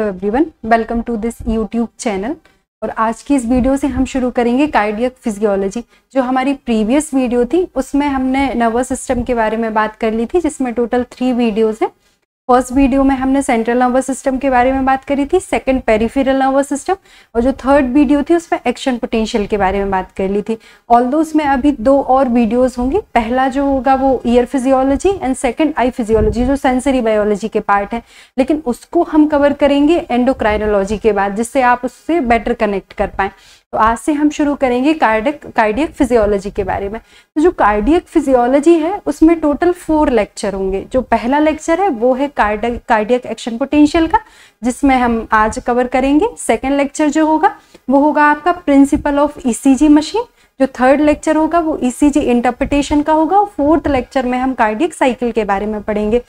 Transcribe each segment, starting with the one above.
Hello everyone welcome to this YouTube channel और आज की इस वीडियो से हम शुरू करेंगे कार्डियक फिजियोलॉजी जो हमारी प्रीवियस वीडियो थी उसमें हमने नर्वस सिस्टम के बारे में बात कर ली थी जिसमें टोटल थ्री वीडियोस हैं फर्स्ट वीडियो में हमने सेंट्रल नर्वस सिस्टम के बारे में बात करी थी सेकंड पेरिफेरल नर्वस सिस्टम और जो थर्ड वीडियो थी उसमें एक्शन पोटेंशियल के बारे में बात कर ली थी ऑल दो उसमें अभी दो और वीडियोस होंगी पहला जो होगा वो ear physiology and second eye physiology जो सेंसरी बायोलॉजी के पार्ट है लेकिन उसको हम कवर करेंगे एंडोक्राइनोलॉजी के बाद जिससे आप उससे बेटर कनेक्ट कर पाएँ तो आज से हम शुरू करेंगे कार्डिक कार्डियक फिजियोलॉजी के बारे में तो जो कार्डियक फिजियोलॉजी है उसमें टोटल फोर लेक्चर होंगे जो पहला लेक्चर है वो है कार्डिक कार्डियक एक्शन पोटेंशियल का जिसमें हम आज कवर करेंगे सेकेंड लेक्चर जो होगा वो होगा आपका प्रिंसिपल ऑफ ई मशीन जो थर्ड लेक्चर होगा वो ई e इंटरप्रिटेशन का होगा और फोर्थ लेक्चर में हम कार्डियक साइकिल के बारे में पढ़ेंगे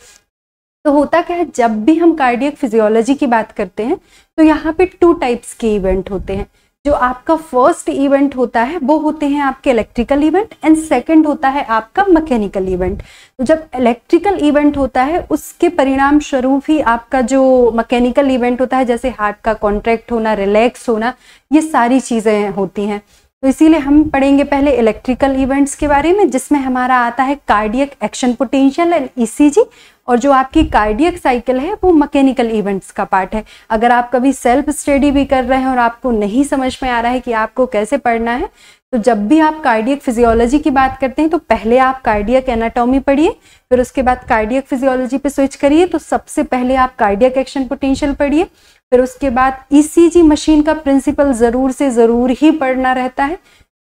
तो होता क्या है जब भी हम कार्डियक फिजियोलॉजी की बात करते हैं तो यहाँ पे टू टाइप्स के इवेंट होते हैं जो आपका फर्स्ट इवेंट होता है वो होते हैं आपके इलेक्ट्रिकल इवेंट एंड सेकंड होता है आपका मैकेनिकल इवेंट तो जब इलेक्ट्रिकल इवेंट होता है उसके परिणाम स्वरूप ही आपका जो मैकेनिकल इवेंट होता है जैसे हार्ट का कॉन्ट्रैक्ट होना रिलैक्स होना ये सारी चीज़ें होती हैं तो इसीलिए हम पढ़ेंगे पहले इलेक्ट्रिकल इवेंट्स के बारे में जिसमें हमारा आता है cardiac action potential and ECG और जो आपकी कार्डियक साइकिल है वो मैकेनिकल इवेंट्स का पार्ट है अगर आप कभी सेल्फ स्टडी भी कर रहे हैं और आपको नहीं समझ में आ रहा है कि आपको कैसे पढ़ना है तो जब भी आप कार्डियक फिजियोलॉजी की बात करते हैं तो पहले आप कार्डियक एनाटॉमी पढ़िए फिर उसके बाद कार्डियक फिजियोलॉजी पे स्विच करिए तो सबसे पहले आप कार्डियक एक्शन पोटेंशियल पढ़िए फिर उसके बाद ईसीजी e मशीन का प्रिंसिपल ज़रूर से ज़रूर ही पढ़ना रहता है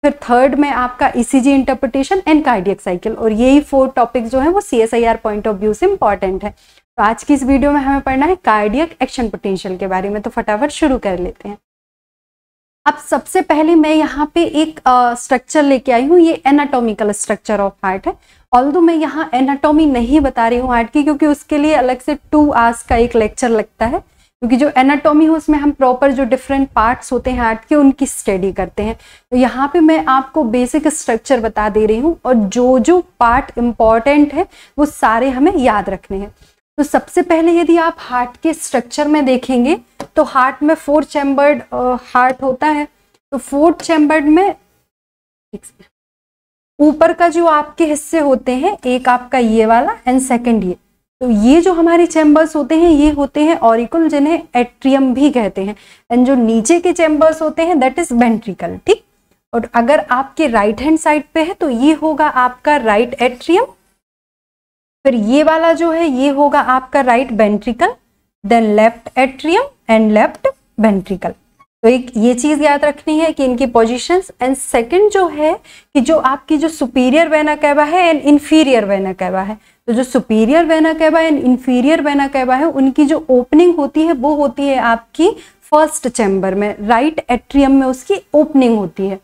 फिर थर्ड में आपका ECG interpretation and cardiac cycle और यही फोर टॉपिक जो है वो सी पॉइंट ऑफ व्यू से इंपॉर्टेंट है तो आज की इस वीडियो में हमें पढ़ना है कार्डियक एक्शन पोटेंशियल के बारे में तो फटाफट शुरू कर लेते हैं अब सबसे पहले मैं यहाँ पे एक स्ट्रक्चर लेके आई हूँ ये एनाटॉमिकल स्ट्रक्चर ऑफ हार्ट है ऑल दो मैं यहाँ एनाटॉमी नहीं बता रही हूँ हार्ट की क्योंकि उसके लिए अलग से टू आवर्स का एक लेक्चर लगता है क्योंकि जो एनाटॉमी हो उसमें हम प्रॉपर जो डिफरेंट पार्ट्स होते हैं हार्ट के उनकी स्टडी करते हैं तो यहाँ पे मैं आपको बेसिक स्ट्रक्चर बता दे रही हूँ और जो जो पार्ट इम्पॉर्टेंट है वो सारे हमें याद रखने हैं तो सबसे पहले यदि आप हार्ट के स्ट्रक्चर में देखेंगे तो हार्ट में फोर चैम्बर्ड हार्ट होता है तो फोर्थ चैम्बर्ड में ऊपर का जो आपके हिस्से होते हैं एक आपका ये वाला एंड सेकंड ये तो ये जो हमारे चैम्बर्स होते हैं ये होते हैं ऑरिकल जिन्हें एट्रियम भी कहते हैं एंड जो नीचे के चैम्बर्स होते हैं दैट इज वेंट्रिकल ठीक और अगर आपके राइट हैंड साइड पे है तो ये होगा आपका राइट right एट्रियम फिर ये वाला जो है ये होगा आपका right ventricle then left atrium and left ventricle तो एक ये चीज याद रखनी है कि इनकी पोजीशंस एंड सेकंड जो है कि जो आपकी जो सुपीरियर वेना कहवा है एंड इन्फीरियर वेना कहवा है तो जो superior vena cava and inferior vena cava है उनकी जो ओपनिंग होती है वो होती है आपकी फर्स्ट चैम्बर में राइट right एट्रियम में उसकी ओपनिंग होती है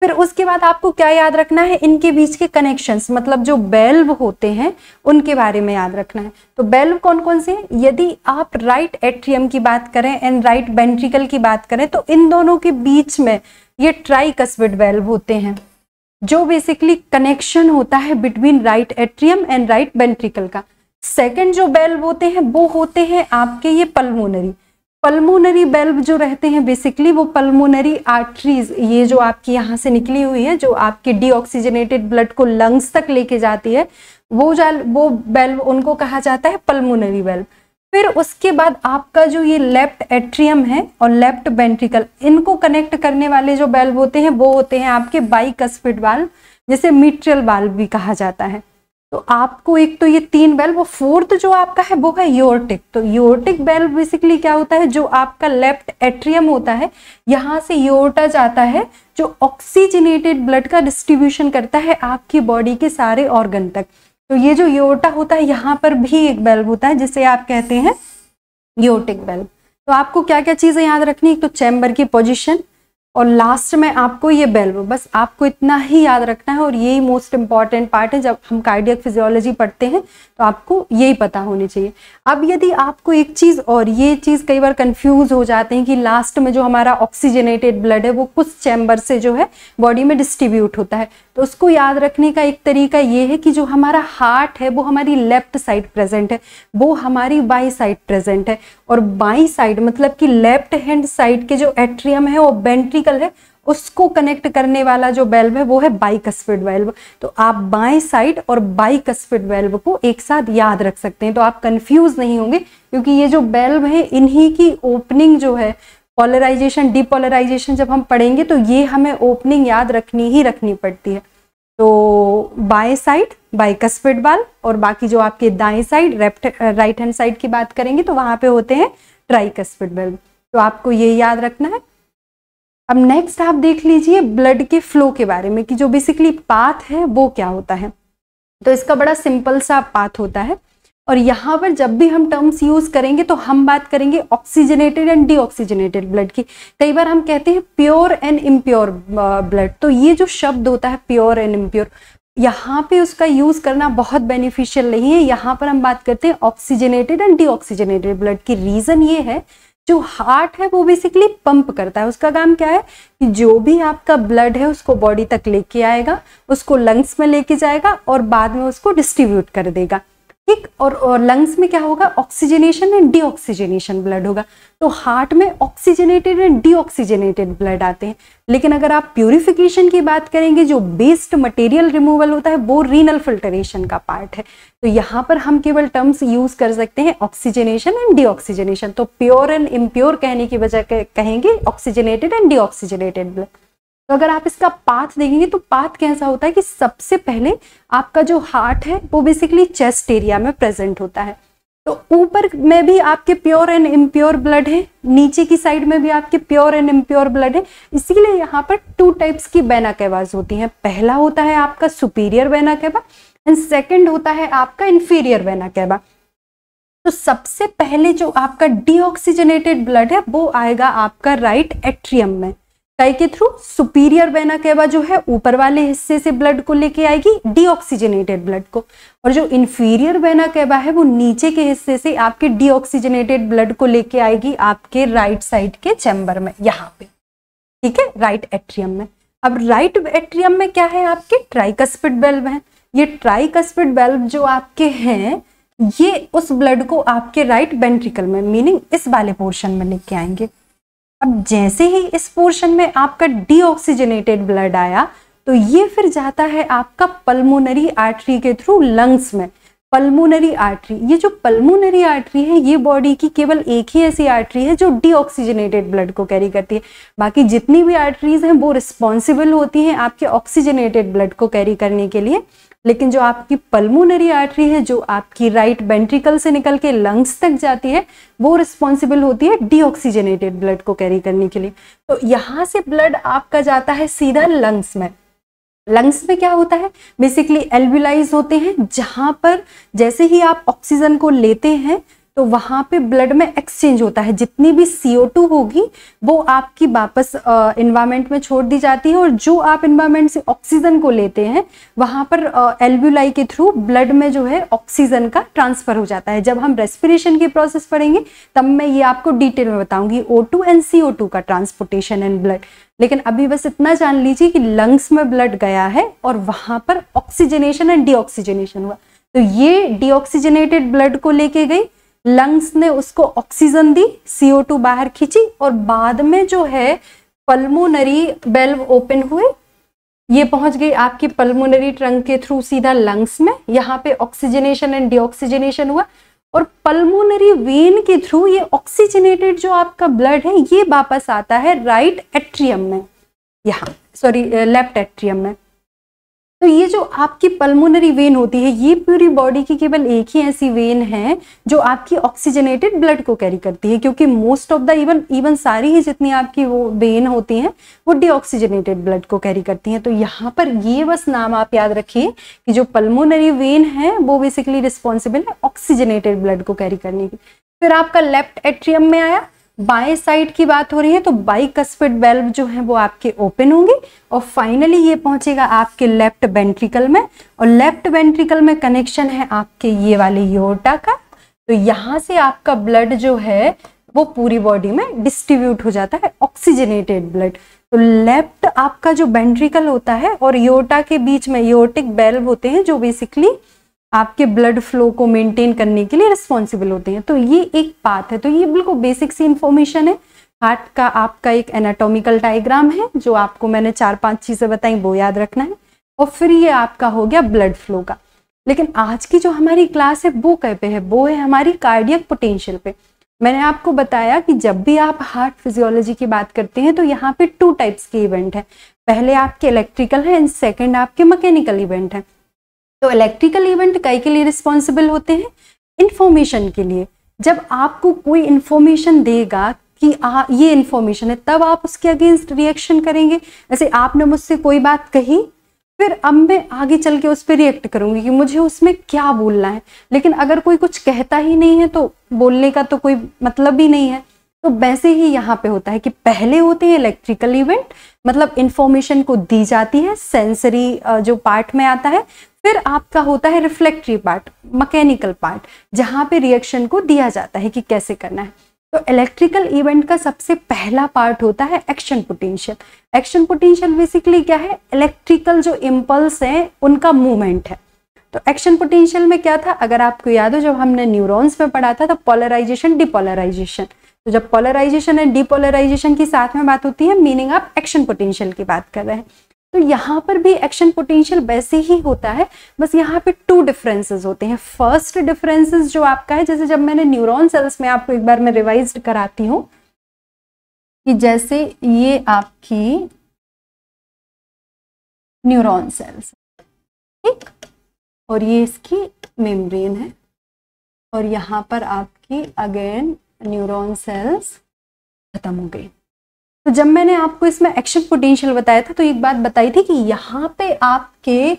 फिर उसके बाद आपको क्या याद रखना है इनके बीच के कनेक्शंस मतलब जो बेल्व होते हैं उनके बारे में याद रखना है तो बेल्व कौन कौन से हैं यदि आप राइट right एट्रियम की बात करें एंड राइट बेंट्रिकल की बात करें तो इन दोनों के बीच में ये ट्राई कस्विड बेल्व होते हैं जो बेसिकली कनेक्शन होता है between right atrium and right ventricle का सेकंड जो बेल्ब होते हैं वो होते हैं आपके ये पल्मोनरी पल्मोनरी बेल्ब जो रहते हैं बेसिकली वो पल्मोनरी आर्टरीज ये जो आपकी यहाँ से निकली हुई है जो आपके डीऑक्सीजनेटेड ब्लड को लंग्स तक लेके जाती है वो जाल वो बेल्ब उनको कहा जाता है पल्मोनरी बेल्ब फिर उसके बाद आपका जो ये लेफ्ट एट्रियम है और लेफ्ट वेंट्रिकल इनको कनेक्ट करने वाले जो बेल्ब होते हैं वो होते हैं आपके बाइकस्पिड बाल्ब जैसे मिट्रियल बाल्ब भी कहा जाता है तो आपको एक तो ये तीन बेल्ब वो फोर्थ जो आपका है वो है योरटिक तो योरटिक बैल्व बेसिकली क्या होता है जो आपका लेफ्ट एट्रियम होता है यहाँ से योरटा जाता है जो ऑक्सीजनेटेड ब्लड का डिस्ट्रीब्यूशन करता है आपकी बॉडी के सारे ऑर्गन तक तो ये जो योटा होता है यहाँ पर भी एक बेल्ब होता है जिसे आप कहते हैं योटिक बेल्ब तो आपको क्या क्या चीज़ें याद रखनी एक तो चैम्बर की पोजिशन और लास्ट में आपको ये बेल्व बस आपको इतना ही याद रखना है और यही मोस्ट इम्पॉर्टेंट पार्ट है जब हम कार्डियक फिजियोलॉजी पढ़ते हैं तो आपको यही पता होनी चाहिए अब यदि आपको एक चीज़ और ये चीज़ कई बार कंफ्यूज हो जाते हैं कि लास्ट में जो हमारा ऑक्सीजनेटेड ब्लड है वो कुछ चैम्बर से जो है बॉडी में डिस्ट्रीब्यूट होता है तो उसको याद रखने का एक तरीका ये है कि जो हमारा हार्ट है वो हमारी लेफ्ट साइड प्रेजेंट है वो हमारी बाई साइड प्रेजेंट है और बाई साइड मतलब कि लेफ्ट हैंड साइड के जो एट्रियम है वो बेंट्री वेंट्रिकल है उसको कनेक्ट करने वाला जो वेल्व है वो है बाइकस्फिड वेल्व तो आप बाएं साइड और बाइकस्फिड वेल्व को एक साथ याद रख सकते हैं तो आप कंफ्यूज नहीं होंगे क्योंकि ये जो वेल्व है इन्हीं की ओपनिंग जो है पॉलराइजेशन डिपोलराइजेशन जब हम पढ़ेंगे तो ये हमें ओपनिंग याद रखनी ही रखनी पड़ती है तो बाएं साइड बाइकस्फिड बाल और बाकी जो आपके दाएं साइड राइट हैंड साइड की बात करेंगे तो वहां पे होते हैं ट्राइकस्फिड वेल्व तो आपको ये याद रखना है अब नेक्स्ट आप देख लीजिए ब्लड के फ्लो के बारे में कि जो बेसिकली पाथ है वो क्या होता है तो इसका बड़ा सिंपल सा पाथ होता है और यहाँ पर जब भी हम टर्म्स यूज करेंगे तो हम बात करेंगे ऑक्सीजनेटेड एंड डीऑक्सीजनेटेड ब्लड की कई बार हम कहते हैं प्योर एंड इम्प्योर ब्लड तो ये जो शब्द होता है प्योर एंड इम्प्योर यहाँ पे उसका यूज करना बहुत बेनिफिशियल नहीं है यहाँ पर हम बात करते हैं ऑक्सीजनेटेड एंड डीऑक्सीजनेटेड ब्लड की रीजन ये है जो हार्ट है वो बेसिकली पंप करता है उसका काम क्या है कि जो भी आपका ब्लड है उसको बॉडी तक लेके आएगा उसको लंग्स में लेके जाएगा और बाद में उसको डिस्ट्रीब्यूट कर देगा ठीक और, और लंग्स में क्या होगा ऑक्सीजनेशन एंड डीऑक्सीजनेशन ब्लड होगा तो हार्ट में ऑक्सीजनेटेड एंड डीऑक्सीजनेटेड ब्लड आते हैं लेकिन अगर आप प्यूरिफिकेशन की बात करेंगे जो बेस्ट मटेरियल रिमूवल होता है वो रीनल फिल्टरेशन का पार्ट है तो यहाँ पर हम केवल टर्म्स यूज कर सकते हैं ऑक्सीजनेशन एंड डीऑक्सीजनेशन तो प्योर एंड इम्प्योर कहने की बजाय कहेंगे ऑक्सीजनेटेड एंड डीऑक्सीजनेटेड ब्लड तो अगर आप इसका पाथ देखेंगे तो पाथ कैसा होता है कि सबसे पहले आपका जो हार्ट है वो बेसिकली चेस्ट एरिया में प्रेजेंट होता है तो ऊपर में भी आपके प्योर एंड इम्प्योर ब्लड है नीचे की साइड में भी आपके प्योर एंड इम्प्योर ब्लड है इसीलिए यहाँ पर टू टाइप्स की बैना कैवाज होती हैं पहला होता है आपका सुपीरियर बैना कैबा एंड सेकेंड होता है आपका इन्फीरियर बैना कैबा तो सबसे पहले जो आपका डीऑक्सीजनेटेड ब्लड है वो आएगा आपका राइट एट्रियम में कई के थ्रू सुपीरियर वेना कैवा जो है ऊपर वाले हिस्से से ब्लड को लेके आएगी डीऑक्सीजनेटेड ब्लड को और जो इन्फीरियर वेना कैवा है वो नीचे के हिस्से से आपके डीऑक्सीजनेटेड ब्लड को लेके आएगी आपके राइट साइड के चैम्बर में यहाँ पे ठीक है राइट एट्रियम में अब राइट एट्रियम में क्या है आपके ट्राइकस्पिड बेल्ब है ये ट्राइकस्पिड बेल्ब जो आपके हैं ये उस ब्लड को आपके राइट वेंट्रिकल में मीनिंग इस वाले पोर्शन में लेके आएंगे अब जैसे ही इस पोर्शन में आपका डीऑक्सीजनेटेड ब्लड आया तो ये फिर जाता है आपका पल्मोनरी आर्टरी के थ्रू लंग्स में पल्मोनरी आर्टरी ये जो पल्मोनरी आर्टरी है ये बॉडी की केवल एक ही ऐसी आर्टरी है जो डीऑक्सीजनेटेड ब्लड को कैरी करती है बाकी जितनी भी आर्टरीज हैं वो रिस्पॉन्सिबल होती हैं आपके ऑक्सीजनेटेड ब्लड को कैरी करने के लिए लेकिन जो आपकी पल्मोनरी आर्टरी है जो आपकी राइट वेंट्रिकल से निकल के लंग्स तक जाती है वो रिस्पॉन्सिबल होती है डीऑक्सीजनेटेड ब्लड को कैरी करने के लिए तो यहाँ से ब्लड आपका जाता है सीधा लंग्स में लंग्स में क्या होता है बेसिकली एल्विलाइज होते हैं जहां पर जैसे ही आप ऑक्सीजन को लेते हैं तो वहाँ पे ब्लड में एक्सचेंज होता है जितनी भी CO2 होगी वो आपकी वापस इन्वायरमेंट में छोड़ दी जाती है और जो आप इन्वायरमेंट से ऑक्सीजन को लेते हैं वहाँ पर एल्व्यूलाई के थ्रू ब्लड में जो है ऑक्सीजन का ट्रांसफर हो जाता है जब हम रेस्पिरेशन की प्रोसेस पढ़ेंगे तब मैं ये आपको डिटेल में बताऊंगी O two and CO two का ट्रांसपोर्टेशन एंड ब्लड लेकिन अभी बस इतना जान लीजिए कि लंग्स में ब्लड गया है और वहाँ पर ऑक्सीजनेशन एंड डीऑक्सीजनेशन हुआ तो ये डीऑक्सीजनेटेड ब्लड को लेके गई लंग्स ने उसको ऑक्सीजन दी सीओ टू बाहर खींची और बाद में जो है पल्मोनरी बेल्व ओपन हुए ये पहुंच गई आपकी पल्मोनरी ट्रंक के थ्रू सीधा लंग्स में यहाँ पे ऑक्सीजनेशन एंड डिऑक्सीजनेशन हुआ और पल्मोनरी वेन के थ्रू ये ऑक्सीजनेटेड जो आपका ब्लड है ये वापस आता है राइट एट्रियम में यहाँ सॉरी लेफ्ट एट्रियम में तो ये जो आपकी पल्मोनरी वेन होती है ये पूरी बॉडी की केवल एक ही ऐसी वेन है जो आपकी ऑक्सीजनेटेड ब्लड को कैरी करती है क्योंकि most of the even even सारी ही जितनी आपकी वो वेन होती हैं वो डीऑक्सीजनेटेड ब्लड को कैरी करती हैं तो यहाँ पर ये बस नाम आप याद रखिए कि जो पल्मोनरी वेन है वो बेसिकली रिस्पॉन्सिबल है ऑक्सीजनेटेड ब्लड को कैरी करने की फिर आपका लेफ्ट एट्रियम में आया बाएं साइड की बात हो रही है तो बाई कस्पिड बेल्ब जो है वो आपके ओपन होंगे और फाइनली ये पहुंचेगा आपके लेफ्ट वेंट्रिकल में और लेफ्ट वेंट्रिकल में कनेक्शन है आपके ये वाले योटा का तो यहां से आपका ब्लड जो है वो पूरी बॉडी में डिस्ट्रीब्यूट हो जाता है ऑक्सीजनेटेड ब्लड तो लेफ्ट आपका जो वेंट्रिकल होता है और योटा के बीच में योटिक बेल्ब होते हैं जो बेसिकली आपके ब्लड फ्लो को मेंटेन करने के लिए रिस्पॉन्सिबल होते हैं तो ये एक बात है तो ये बिल्कुल बेसिक सी इन्फॉर्मेशन है हार्ट का आपका एक एनाटॉमिकल डायग्राम है जो आपको मैंने चार पांच चीज़ें बताई वो याद रखना है और फिर ये आपका हो गया ब्लड फ्लो का लेकिन आज की जो हमारी क्लास है वो कह पे है वो है हमारी कार्डियक पोटेंशियल पे मैंने आपको बताया कि जब भी आप हार्ट फिजियोलॉजी की बात करते हैं तो यहाँ पे टू टाइप्स के इवेंट है पहले आपके इलेक्ट्रिकल है एंड सेकेंड आपके मकेनिकल इवेंट है तो इलेक्ट्रिकल इवेंट कई के लिए रिस्पॉन्सिबल होते हैं इन्फॉर्मेशन के लिए जब आपको कोई इन्फॉर्मेशन देगा कि आ, ये इन्फॉर्मेशन है तब आप उसके अगेंस्ट रिएक्शन करेंगे जैसे आपने मुझसे कोई बात कही फिर अब मैं आगे चल के उस पर रिएक्ट करूंगी कि मुझे उसमें क्या बोलना है लेकिन अगर कोई कुछ कहता ही नहीं है तो बोलने का तो कोई मतलब ही नहीं है तो वैसे ही यहाँ पे होता है कि पहले होते हैं इलेक्ट्रिकल इवेंट मतलब इन्फॉर्मेशन को दी जाती है सेंसरी जो पार्ट में आता है फिर आपका होता है रिफ्लेक्टरी पार्ट मैकेनिकल पार्ट जहाँ पे रिएक्शन को दिया जाता है कि कैसे करना है तो इलेक्ट्रिकल इवेंट का सबसे पहला पार्ट होता है action potential action potential basically क्या है इलेक्ट्रिकल जो इम्पल्स हैं उनका मूवमेंट है तो एक्शन पोटेंशियल में क्या था अगर आपको याद हो जब हमने न्यूरॉन्स में पढ़ा था तो पोलराइजेशन डिपोलराइजेशन तो जब पोलराइजेशन एंड डिपोलराइजेशन की साथ में बात होती है मीनिंग आप एक्शन पोटेंशियल की बात कर रहे हैं तो यहाँ पर भी एक्शन पोटेंशियल वैसे ही होता है बस यहाँ पे टू डिफरेंसेस होते हैं फर्स्ट डिफरेंसेस जो आपका है जैसे जब मैंने न्यूरॉन सेल्स में आपको एक बार मैं रिवाइज कराती हूँ कि जैसे ये आपकी न्यूरॉन सेल्स ठीक और ये इसकी मेम्ब्रेन है और यहाँ पर आपकी अगेन न्यूरॉन सेल्स खत्म हो गई तो जब मैंने आपको इसमें एक्शन पोटेंशियल बताया था तो एक बात बताई थी कि यहाँ पे आपके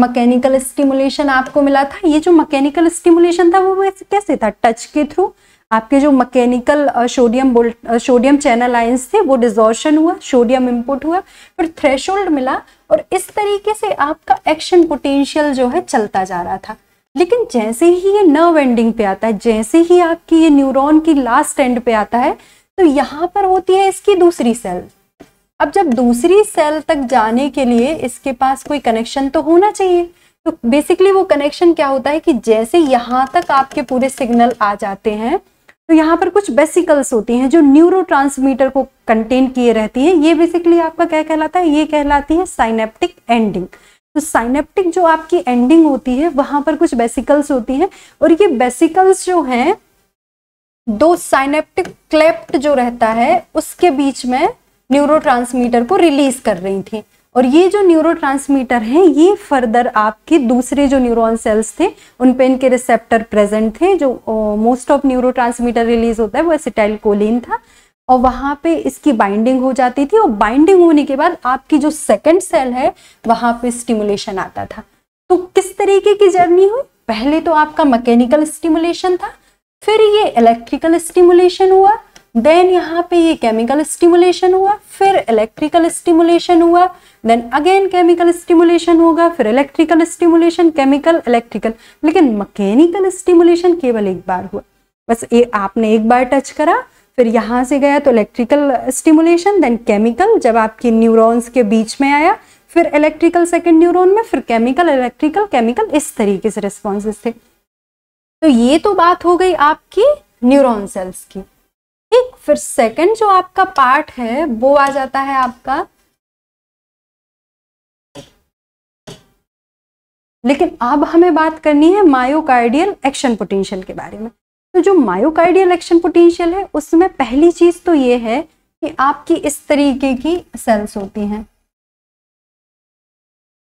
मकैनिकल स्टिमुलेशन आपको मिला था ये जो मकैनिकल स्टिमुलेशन था वो कैसे था टच के थ्रू आपके जो mechanical sodium volt sodium channel ions थे वो डिजॉर्शन हुआ सोडियम इम्पुट हुआ फिर थ्रेशोल्ड मिला और इस तरीके से आपका एक्शन पोटेंशियल जो है चलता जा रहा था लेकिन जैसे ही ये नर्व एंडिंग पे आता है जैसे ही आपकी ये न्यूरॉन की लास्ट एंड पे आता है तो यहाँ पर होती है इसकी दूसरी सेल अब जब दूसरी सेल तक जाने के लिए इसके पास कोई कनेक्शन तो होना चाहिए तो बेसिकली वो कनेक्शन क्या होता है कि जैसे यहाँ तक आपके पूरे सिग्नल आ जाते हैं तो यहाँ पर कुछ बेसिकल्स होती हैं जो न्यूरो को कंटेन किए रहती है ये बेसिकली आपका क्या कहलाता है ये कहलाती है साइनेप्टिक एंडिंग तो साइनेप्टिक जो आपकी एंडिंग होती है वहां पर कुछ बेसिकल्स होती हैं और ये बेसिकल्स जो हैं दो साइनेप्टिक क्लेप्ट जो रहता है उसके बीच में न्यूरो को रिलीज कर रही थी और ये जो न्यूरो हैं ये फर्दर आपके दूसरे जो न्यूरोन सेल्स थे उन पे इनके रिसेप्टर प्रेजेंट थे जो मोस्ट ऑफ न्यूरो रिलीज होता है वो एसिटाइल कोलिन था और वहाँ पे इसकी बाइंडिंग हो जाती थी और बाइंडिंग होने के बाद आपकी जो सेकेंड सेल है वहाँ पे स्टिमुलेशन आता था तो किस तरीके की जर्नी हुई पहले तो आपका मकेनिकल स्टिमुलेशन था फिर ये इलेक्ट्रिकल स्टिमुलेशन हुआ देन यहाँ पे ये केमिकल स्टिमुलेशन हुआ फिर इलेक्ट्रिकल स्टिमुलेशन हुआ देन अगेन केमिकल स्टिमुलेशन होगा फिर इलेक्ट्रिकल स्टिमुलेशन केमिकल इलेक्ट्रिकल लेकिन मैकेनिकल स्टिमुलेशन केवल एक बार हुआ बस ये आपने एक बार टच करा फिर यहाँ से गया तो इलेक्ट्रिकल स्टिमुलेशन देन केमिकल जब आपकी न्यूरॉन्स के बीच में आया फिर इलेक्ट्रिकल सेकेंड न्यूरोन में फिर केमिकल इलेक्ट्रिकल केमिकल इस तरीके से रिस्पॉन्सेज थे तो ये तो बात हो गई आपकी न्यूरॉन सेल्स की ठीक फिर सेकंड जो आपका पार्ट है वो आ जाता है आपका लेकिन अब हमें बात करनी है मायोकार्डियल एक्शन पोटेंशियल के बारे में तो जो मायोकार्डियल एक्शन पोटेंशियल है उसमें पहली चीज तो ये है कि आपकी इस तरीके की सेल्स होती हैं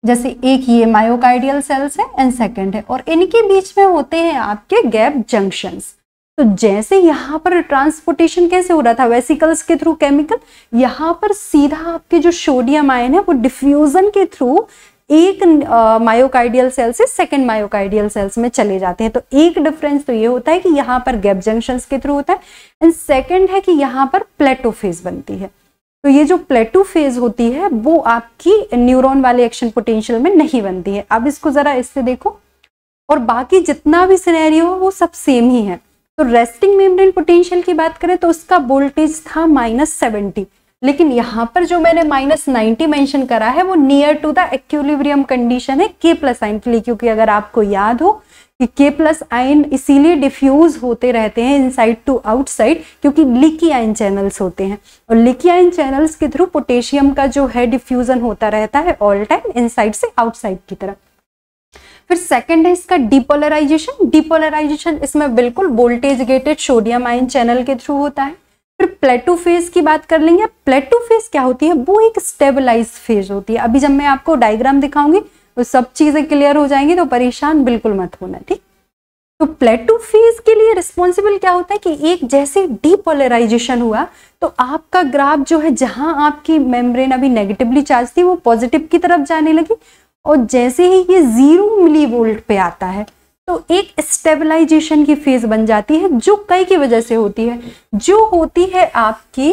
जैसे एक ये मायोकाइडियल सेल्स है एंड सेकंड है और इनके बीच में होते हैं आपके गैप जंक्शंस तो जैसे यहाँ पर ट्रांसपोर्टेशन कैसे हो रहा था वेसिकल्स के थ्रू केमिकल यहाँ पर सीधा आपके जो सोडियम आयन है वो डिफ्यूजन के थ्रू एक मायोकाइडियल सेल से सेकेंड मायोकाइडियल सेल्स में चले जाते हैं तो एक डिफरेंस तो ये होता है कि यहाँ पर गैप जंक्शंस के थ्रू होता है एंड सेकेंड है कि यहाँ पर प्लेटोफेज बनती है तो ये जो प्लेटू फेज होती है वो आपकी न्यूरॉन वाले एक्शन पोटेंशियल में नहीं बनती है अब इसको जरा इससे देखो और बाकी जितना भी सिनेरियो है वो सब सेम ही है तो रेस्टिंग मेम्ब्रेन पोटेंशियल की बात करें तो उसका वोल्टेज था माइनस सेवेंटी लेकिन यहाँ पर जो मैंने माइनस नाइन्टी मैंशन करा है वो near to the equilibrium condition है के प्लस आइन के लिए क्योंकि अगर आपको याद हो कि के प्लस आयन इसीलिए डिफ्यूज होते रहते हैं इनसाइड टू आउटसाइड क्योंकि लिकी आयन चैनल्स होते हैं और लिकी आयन चैनल्स के थ्रू पोटेशियम का जो है डिफ्यूजन होता रहता है ऑल टाइम इनसाइड से आउटसाइड की तरफ फिर सेकंड है इसका डिपोलराइजेशन डिपोलराइजेशन इसमें बिल्कुल voltage gated sodium ion channel के थ्रू होता है फिर प्लेटू फेज की बात कर लेंगे प्लेटू फेज क्या होती है वो एक स्टेबलाइज फेज होती है अभी जब मैं आपको डायग्राम दिखाऊंगी तो सब चीज़ें क्लियर हो जाएंगी तो परेशान बिल्कुल मत होना ठीक तो प्लेटो फेज के लिए रिस्पॉन्सिबल क्या होता है कि एक जैसे डीपोलराइजेशन हुआ तो आपका ग्राफ जो है जहां आपकी मेम्ब्रेन अभी नेगेटिवली चार्ज थी वो पॉजिटिव की तरफ जाने लगी और जैसे ही ये जीरो मिली वोल्ट पे आता है तो एक स्टेबलाइजेशन की फेज बन जाती है जो कई की वजह से होती है जो होती है आपकी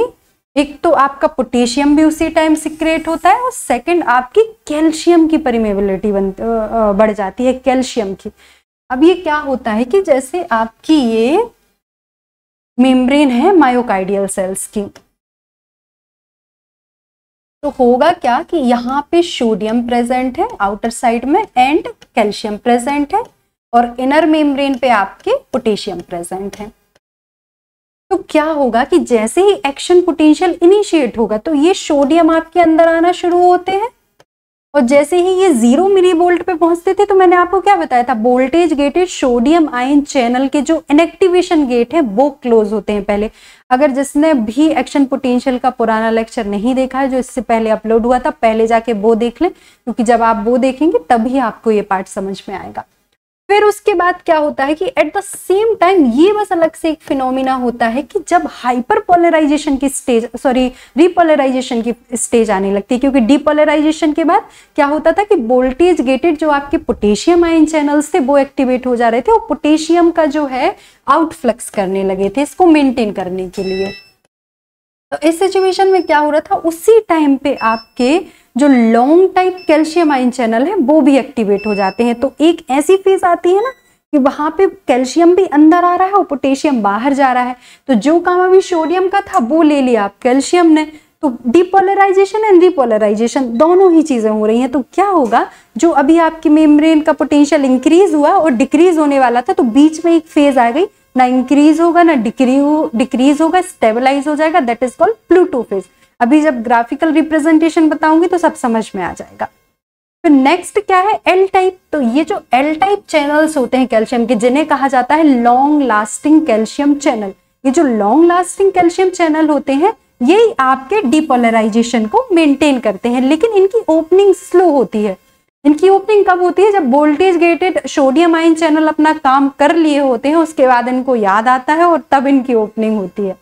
एक तो आपका पोटेशियम भी उसी टाइम सिक्रेट होता है और सेकंड आपकी कैल्शियम की परिमेबिलिटी बन बढ़ जाती है कैल्शियम की अब ये क्या होता है कि जैसे आपकी ये मेम्ब्रेन है मायोकाइडियल सेल्स की तो होगा क्या कि यहाँ पे सोडियम प्रेजेंट है आउटर साइड में एंड कैल्शियम प्रेजेंट है और इनर मेम्ब्रेन पे आपके पोटेशियम प्रेजेंट है तो क्या होगा कि जैसे ही एक्शन पोटेंशियल इनिशिएट होगा तो ये सोडियम आपके अंदर आना शुरू होते हैं और जैसे ही ये जीरो मिली वोल्ट पे पहुंचते थे तो मैंने आपको क्या बताया था voltage gated sodium ion channel के जो इनएक्टिवेशन गेट है वो क्लोज होते हैं पहले अगर जिसने भी एक्शन पोटेंशियल का पुराना लेक्चर नहीं देखा है जो इससे पहले अपलोड हुआ था पहले जाके वो देख लें क्योंकि जब आप वो देखेंगे तभी आपको ये पार्ट समझ में आएगा फिर उसके बाद क्या होता है कि एट द सेम टाइम ये बस अलग से एक फिनोमिना होता है कि जब हाइपर पोलराइजेशन की स्टेज सॉरी रिपोलराइजेशन की स्टेज आने लगती है क्योंकि डिपोलराइजेशन के बाद क्या होता था कि वोल्टेज गेटेड जो आपके पोटेशियम आयन चैनल्स थे वो एक्टिवेट हो जा रहे थे और पोटेशियम का जो है आउटफ्लक्स करने लगे थे इसको मेंटेन करने के लिए तो इस सिचुएशन में क्या हो रहा था उसी टाइम पे आपके जो long type calcium ion channel है वो भी एक्टिवेट हो जाते हैं तो एक ऐसी फेज आती है ना कि वहां पे कैल्शियम भी अंदर आ रहा है और पोटेशियम बाहर जा रहा है तो जो काम अभी सोडियम का था वो ले लिया आप कैल्शियम ने तो डिपोलराइजेशन एंड रिपोलराइजेशन दोनों ही चीज़ें हो रही हैं तो क्या होगा जो अभी आपकी मेम्ब्रेन का पोटेंशियल इंक्रीज हुआ और डिक्रीज होने वाला था तो बीच में एक फेज आ गई ना इंक्रीज होगा ना डिक्री डिक्रीज होगा स्टेबलाइज हो जाएगा that is called plateau phase अभी जब ग्राफिकल रिप्रेजेंटेशन बताऊंगी तो सब समझ में आ जाएगा फिर नेक्स्ट क्या है एल टाइप तो ये जो एल टाइप चैनल्स होते हैं कैल्शियम के जिन्हें कहा जाता है लॉन्ग लास्टिंग कैल्शियम चैनल ये जो लॉन्ग लास्टिंग कैल्शियम चैनल होते हैं ये आपके डिपोलराइजेशन को मेंटेन करते हैं लेकिन इनकी ओपनिंग स्लो होती है इनकी ओपनिंग कब होती है जब voltage gated sodium ion channel अपना काम कर लिए होते हैं उसके बाद इनको याद आता है और तब इनकी ओपनिंग होती है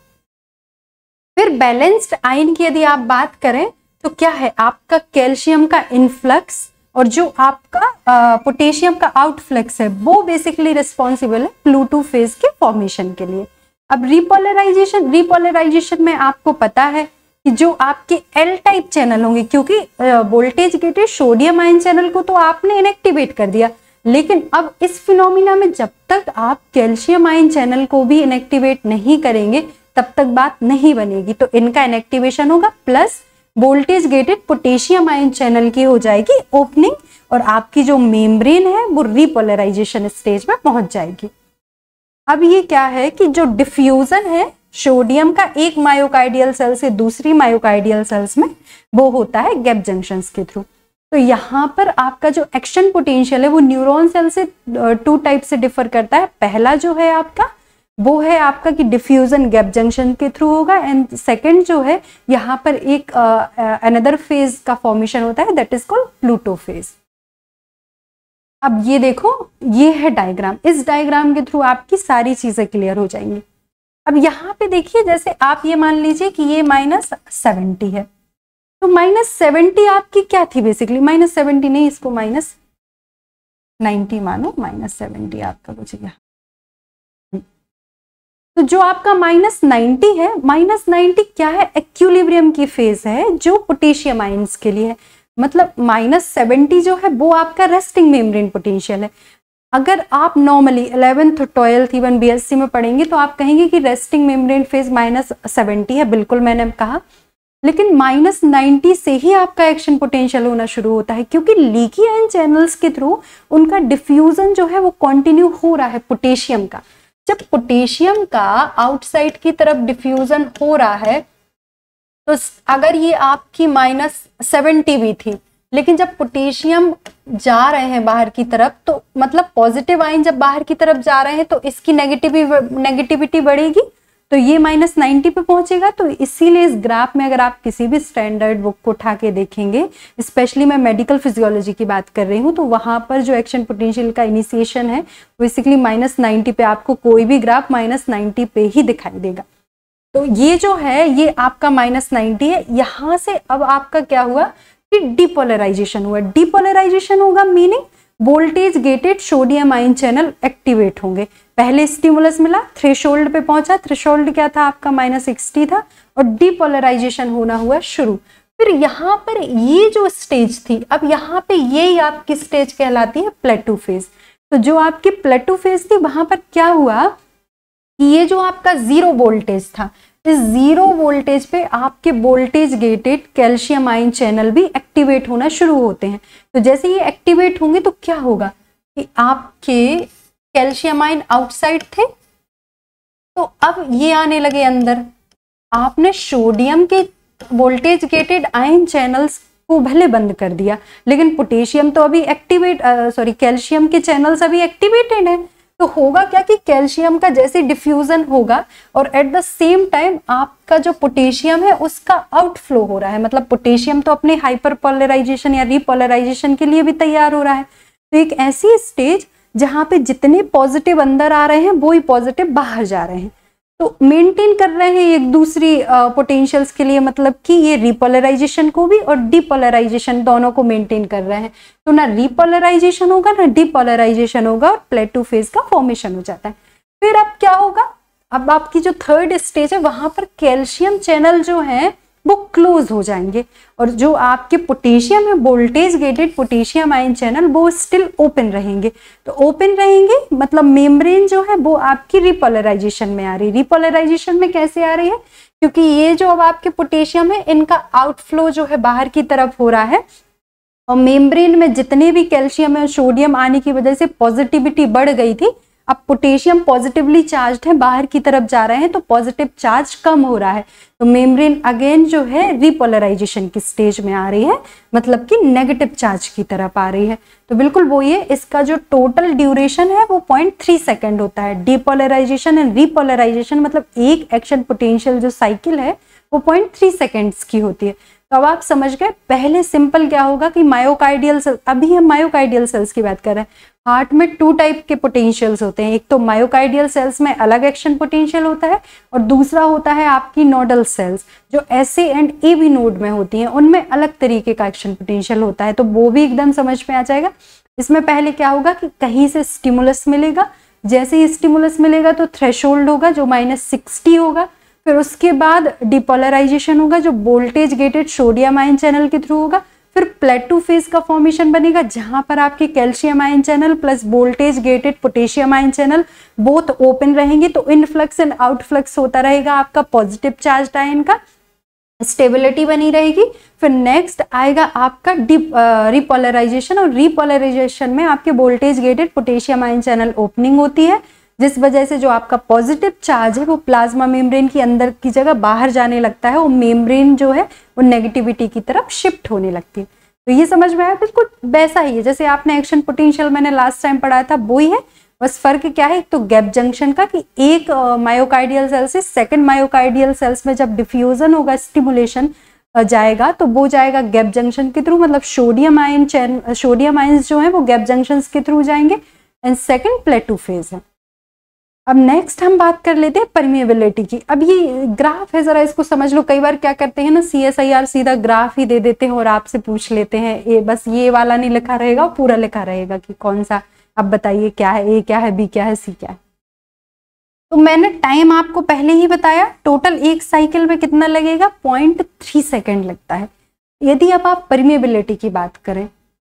फिर बैलेंस्ड आयन की यदि आप बात करें तो क्या है आपका कैल्शियम का इनफ्लक्स और जो आपका पोटेशियम का आउटफ्लक्स है वो बेसिकली रिस्पॉन्सिबल है प्लूटो फेज के फॉर्मेशन के लिए अब रिपोलराइजेशन रिपोलराइजेशन में आपको पता है कि जो आपके एल टाइप चैनल होंगे क्योंकि voltage gated sodium ion channel को तो आपने इनएक्टिवेट कर दिया लेकिन अब इस फिनोमिना में जब तक आप कैल्शियम आयन चैनल को भी इनएक्टिवेट नहीं करेंगे तब तक बात नहीं बनेगी तो इनका इनएक्टिवेशन होगा plus voltage gated potassium ion channel की हो जाएगी ओपनिंग और आपकी जो मेम्ब्रेन है वो रिपोलराइजेशन स्टेज में पहुंच जाएगी अब ये क्या है कि जो डिफ्यूजन है सोडियम का एक मायोकाइडियल सेल से दूसरी मायोकाइडियल सेल्स में वो होता है गैप जंक्शन के थ्रू तो यहाँ पर आपका जो एक्शन पोटेंशियल है वो न्यूरॉन सेल से टू टाइप से डिफर करता है पहला जो है आपका वो है आपका कि डिफ्यूज़न गैप जंक्शन के थ्रू होगा एंड सेकंड जो है यहाँ पर एक अनदर फेज का फॉर्मेशन होता है that is called plateau phase अब ये देखो ये है डायग्राम इस डायग्राम के थ्रू आपकी सारी चीज़ें क्लियर हो जाएंगी अब यहाँ पे देखिए जैसे आप ये मान लीजिए कि ये माइनस सेवेंटी है तो माइनस सेवेंटी आपकी क्या थी बेसिकली माइनस सेवेंटी नहीं इसको माइनस नाइन्टी मानो माइनस सेवेंटी आपका कुछ क्या तो जो आपका माइनस नाइनटी है माइनस नाइनटी क्या है एक्यूलिब्रियम की फेज है जो पोटेशियम आइंस के लिए है मतलब माइनस सेवेंटी जो है वो आपका रेस्टिंग मेम्ब्रेन पोटेंशियल है अगर आप normally eleventh twelfth even BSc में पढ़ेंगे तो आप कहेंगे कि resting membrane phase minus seventy है बिल्कुल मैंने कहा लेकिन माइनस नाइन्टी से ही आपका एक्शन पोटेंशियल होना शुरू होता है क्योंकि लीकी एंड चैनल्स के थ्रू उनका डिफ्यूजन जो है वो कॉन्टिन्यू हो रहा है पोटेशियम का जब पोटेशियम का आउटसाइड की तरफ डिफ्यूजन हो रहा है तो अगर ये आपकी माइनस सेवेंटी भी थी लेकिन जब पोटेशियम जा रहे हैं बाहर की तरफ तो मतलब पॉजिटिव आइन जब बाहर की तरफ जा रहे हैं तो इसकी नेगेटिव नेगेटिविटी बढ़ेगी तो ये माइनस नाइन्टी पे पहुंचेगा तो इसीलिए इस ग्राफ में अगर आप किसी भी स्टैंडर्ड बुक को उठा के देखेंगे स्पेशली मैं मेडिकल फिजियोलॉजी की बात कर रही हूँ तो वहां पर जो एक्शन पोटेंशियल का इनिशिएशन है बेसिकली माइनस नाइन्टी पे आपको कोई भी ग्राफ माइनस नाइन्टी पे ही दिखाई देगा तो ये जो है ये आपका माइनस नाइन्टी है यहाँ से अब आपका क्या हुआ कि डिपोलराइजेशन हुआ डिपोलराइजेशन होगा meaning voltage gated sodium ion channel activate होंगे पहले स्टिमुलस मिला थ्रेशोल्ड पे पहुंचा थ्रेशोल्ड क्या था आपका माइनस सिक्सटी था और डिपोलराइजेशन होना हुआ शुरू फिर यहाँ पर ये जो स्टेज थी अब यहाँ पे ये आपकी स्टेज कहलाती है प्लेटू फेज तो जो आपकी प्लेटू फेज थी वहां पर क्या हुआ ये जो आपका जीरो वोल्टेज था इस जीरो वोल्टेज पे आपके voltage gated calcium ion channel भी एक्टिवेट होना शुरू होते हैं तो जैसे ये एक्टिवेट होंगे तो क्या होगा कि आपके कैल्शियम आयन आउटसाइड थे तो अब ये आने लगे अंदर आपने सोडियम के वोल्टेज गेटेड आयन चैनल्स को भले बंद कर दिया लेकिन पोटेशियम तो अभी एक्टिवेट सॉरी कैल्शियम के चैनल्स अभी एक्टिवेटेड हैं तो होगा क्या कि कैल्शियम का जैसे डिफ्यूजन होगा और एट द सेम टाइम आपका जो पोटेशियम है उसका आउटफ्लो हो रहा है मतलब पोटेशियम तो अपने हाइपर पोलराइजेशन या रिपोलराइजेशन के लिए भी तैयार हो रहा है तो एक ऐसी स्टेज जहाँ पे जितने पॉजिटिव अंदर आ रहे हैं वो ही पॉजिटिव बाहर जा रहे हैं तो मेंटेन कर रहे हैं एक दूसरी पोटेंशियल्स के लिए मतलब कि ये रिपोलराइजेशन को भी और डिपोलराइजेशन दोनों को मेंटेन कर रहे हैं तो ना रिपोलराइजेशन होगा ना डिपोलराइजेशन होगा और प्लेटू फेज का फॉर्मेशन हो जाता है फिर अब क्या होगा अब आपकी जो थर्ड स्टेज है वहां पर कैल्शियम चैनल जो है वो क्लोज हो जाएंगे और जो आपके पोटेशियम है voltage gated potassium ion channel वो स्टिल ओपन रहेंगे तो ओपन रहेंगे मतलब मेम्ब्रेन जो है वो आपकी रिपोलराइजेशन में आ रही है रिपोलराइजेशन में कैसे आ रही है क्योंकि ये जो अब आपके पोटेशियम है इनका आउटफ्लो जो है बाहर की तरफ हो रहा है और मेम्ब्रेन में जितने भी कैल्शियम और सोडियम आने की वजह से पॉजिटिविटी बढ़ गई थी अब पोटेशियम पॉजिटिवली चार्ज है बाहर की तरफ जा रहे हैं तो पॉजिटिव चार्ज कम हो रहा है तो मेम्ब्रेन अगेन जो है रिपोलराइजेशन की स्टेज में आ रही है मतलब कि नेगेटिव चार्ज की तरफ आ रही है तो बिल्कुल वो ये इसका जो टोटल ड्यूरेशन है वो पॉइंट थ्री सेकेंड होता है डिपोलराइजेशन एंड रिपोलराइजेशन मतलब एक एक्शन पोटेंशियल जो साइकिल है वो पॉइंट थ्री सेकेंड्स की होती है तो अब आप समझ गए पहले सिंपल क्या होगा कि मायोकाइडियल सेल्स अभी हम मायोकाइडियल सेल्स की बात कर रहे हैं हार्ट में टू टाइप के पोटेंशियल्स होते हैं एक तो मायोकाइडियल सेल्स में अलग एक्शन पोटेंशियल होता है और दूसरा होता है आपकी नोडल सेल्स जो S and A B node में होती हैं उनमें अलग तरीके का एक्शन पोटेंशियल होता है तो वो भी एकदम समझ में आ जाएगा इसमें पहले क्या होगा कि कहीं से स्टिमुलस मिलेगा जैसे ही स्टिमुलस मिलेगा तो थ्रेशोल्ड होगा जो माइनस सिक्सटी होगा फिर उसके बाद डिपोलराइजेशन होगा जो voltage gated sodium ion channel के थ्रू होगा फिर प्लेटू फेज का फॉर्मेशन बनेगा जहां पर आपके calcium ion channel plus voltage gated potassium ion channel both open रहेंगे तो इनफ्लक्स एंड आउटफ्लक्स होता रहेगा आपका पॉजिटिव चार्ज आयन का स्टेबिलिटी बनी रहेगी फिर नेक्स्ट आएगा आपका डिप रिपोलराइजेशन और रिपोलराइजेशन में आपके voltage gated potassium ion channel opening होती है जिस वजह से जो आपका पॉजिटिव चार्ज है वो प्लाज्मा मेम्ब्रेन के अंदर की जगह बाहर जाने लगता है वो मेम्ब्रेन जो है वो नेगेटिविटी की तरफ शिफ्ट होने लगती है तो ये समझ में आया बिल्कुल वैसा ही है जैसे आपने एक्शन पोटेंशियल मैंने लास्ट टाइम पढ़ाया था वो ही है बस फर्क क्या है तो गैप जंक्शन का कि एक मायोकाइडियल सेल से सेकंड मायोकाइडियल सेल्स में जब डिफ्यूजन होगा स्टिमुलेशन जाएगा तो वो जाएगा गैप जंक्शन के थ्रू मतलब सोडियम आयन चैन सोडियम आयन्स जो है वो गैप जंक्शन के थ्रू जाएंगे एंड सेकेंड प्लेटू फेज है अब नेक्स्ट हम बात कर लेते हैं परमिएबिलिटी की अब ये ग्राफ है जरा इसको समझ लो कई बार क्या करते हैं ना सी एस आई आर सीधा ग्राफ ही दे देते हैं और आपसे पूछ लेते हैं ए बस ये वाला नहीं लिखा रहेगा पूरा लिखा रहेगा कि कौन सा अब बताइए क्या है ए क्या है बी क्या है सी क्या है तो मैंने टाइम आपको पहले ही बताया टोटल एक साइकिल में कितना लगेगा पॉइंट थ्री सेकेंड लगता है यदि अब आप परमिएबिलिटी की बात करें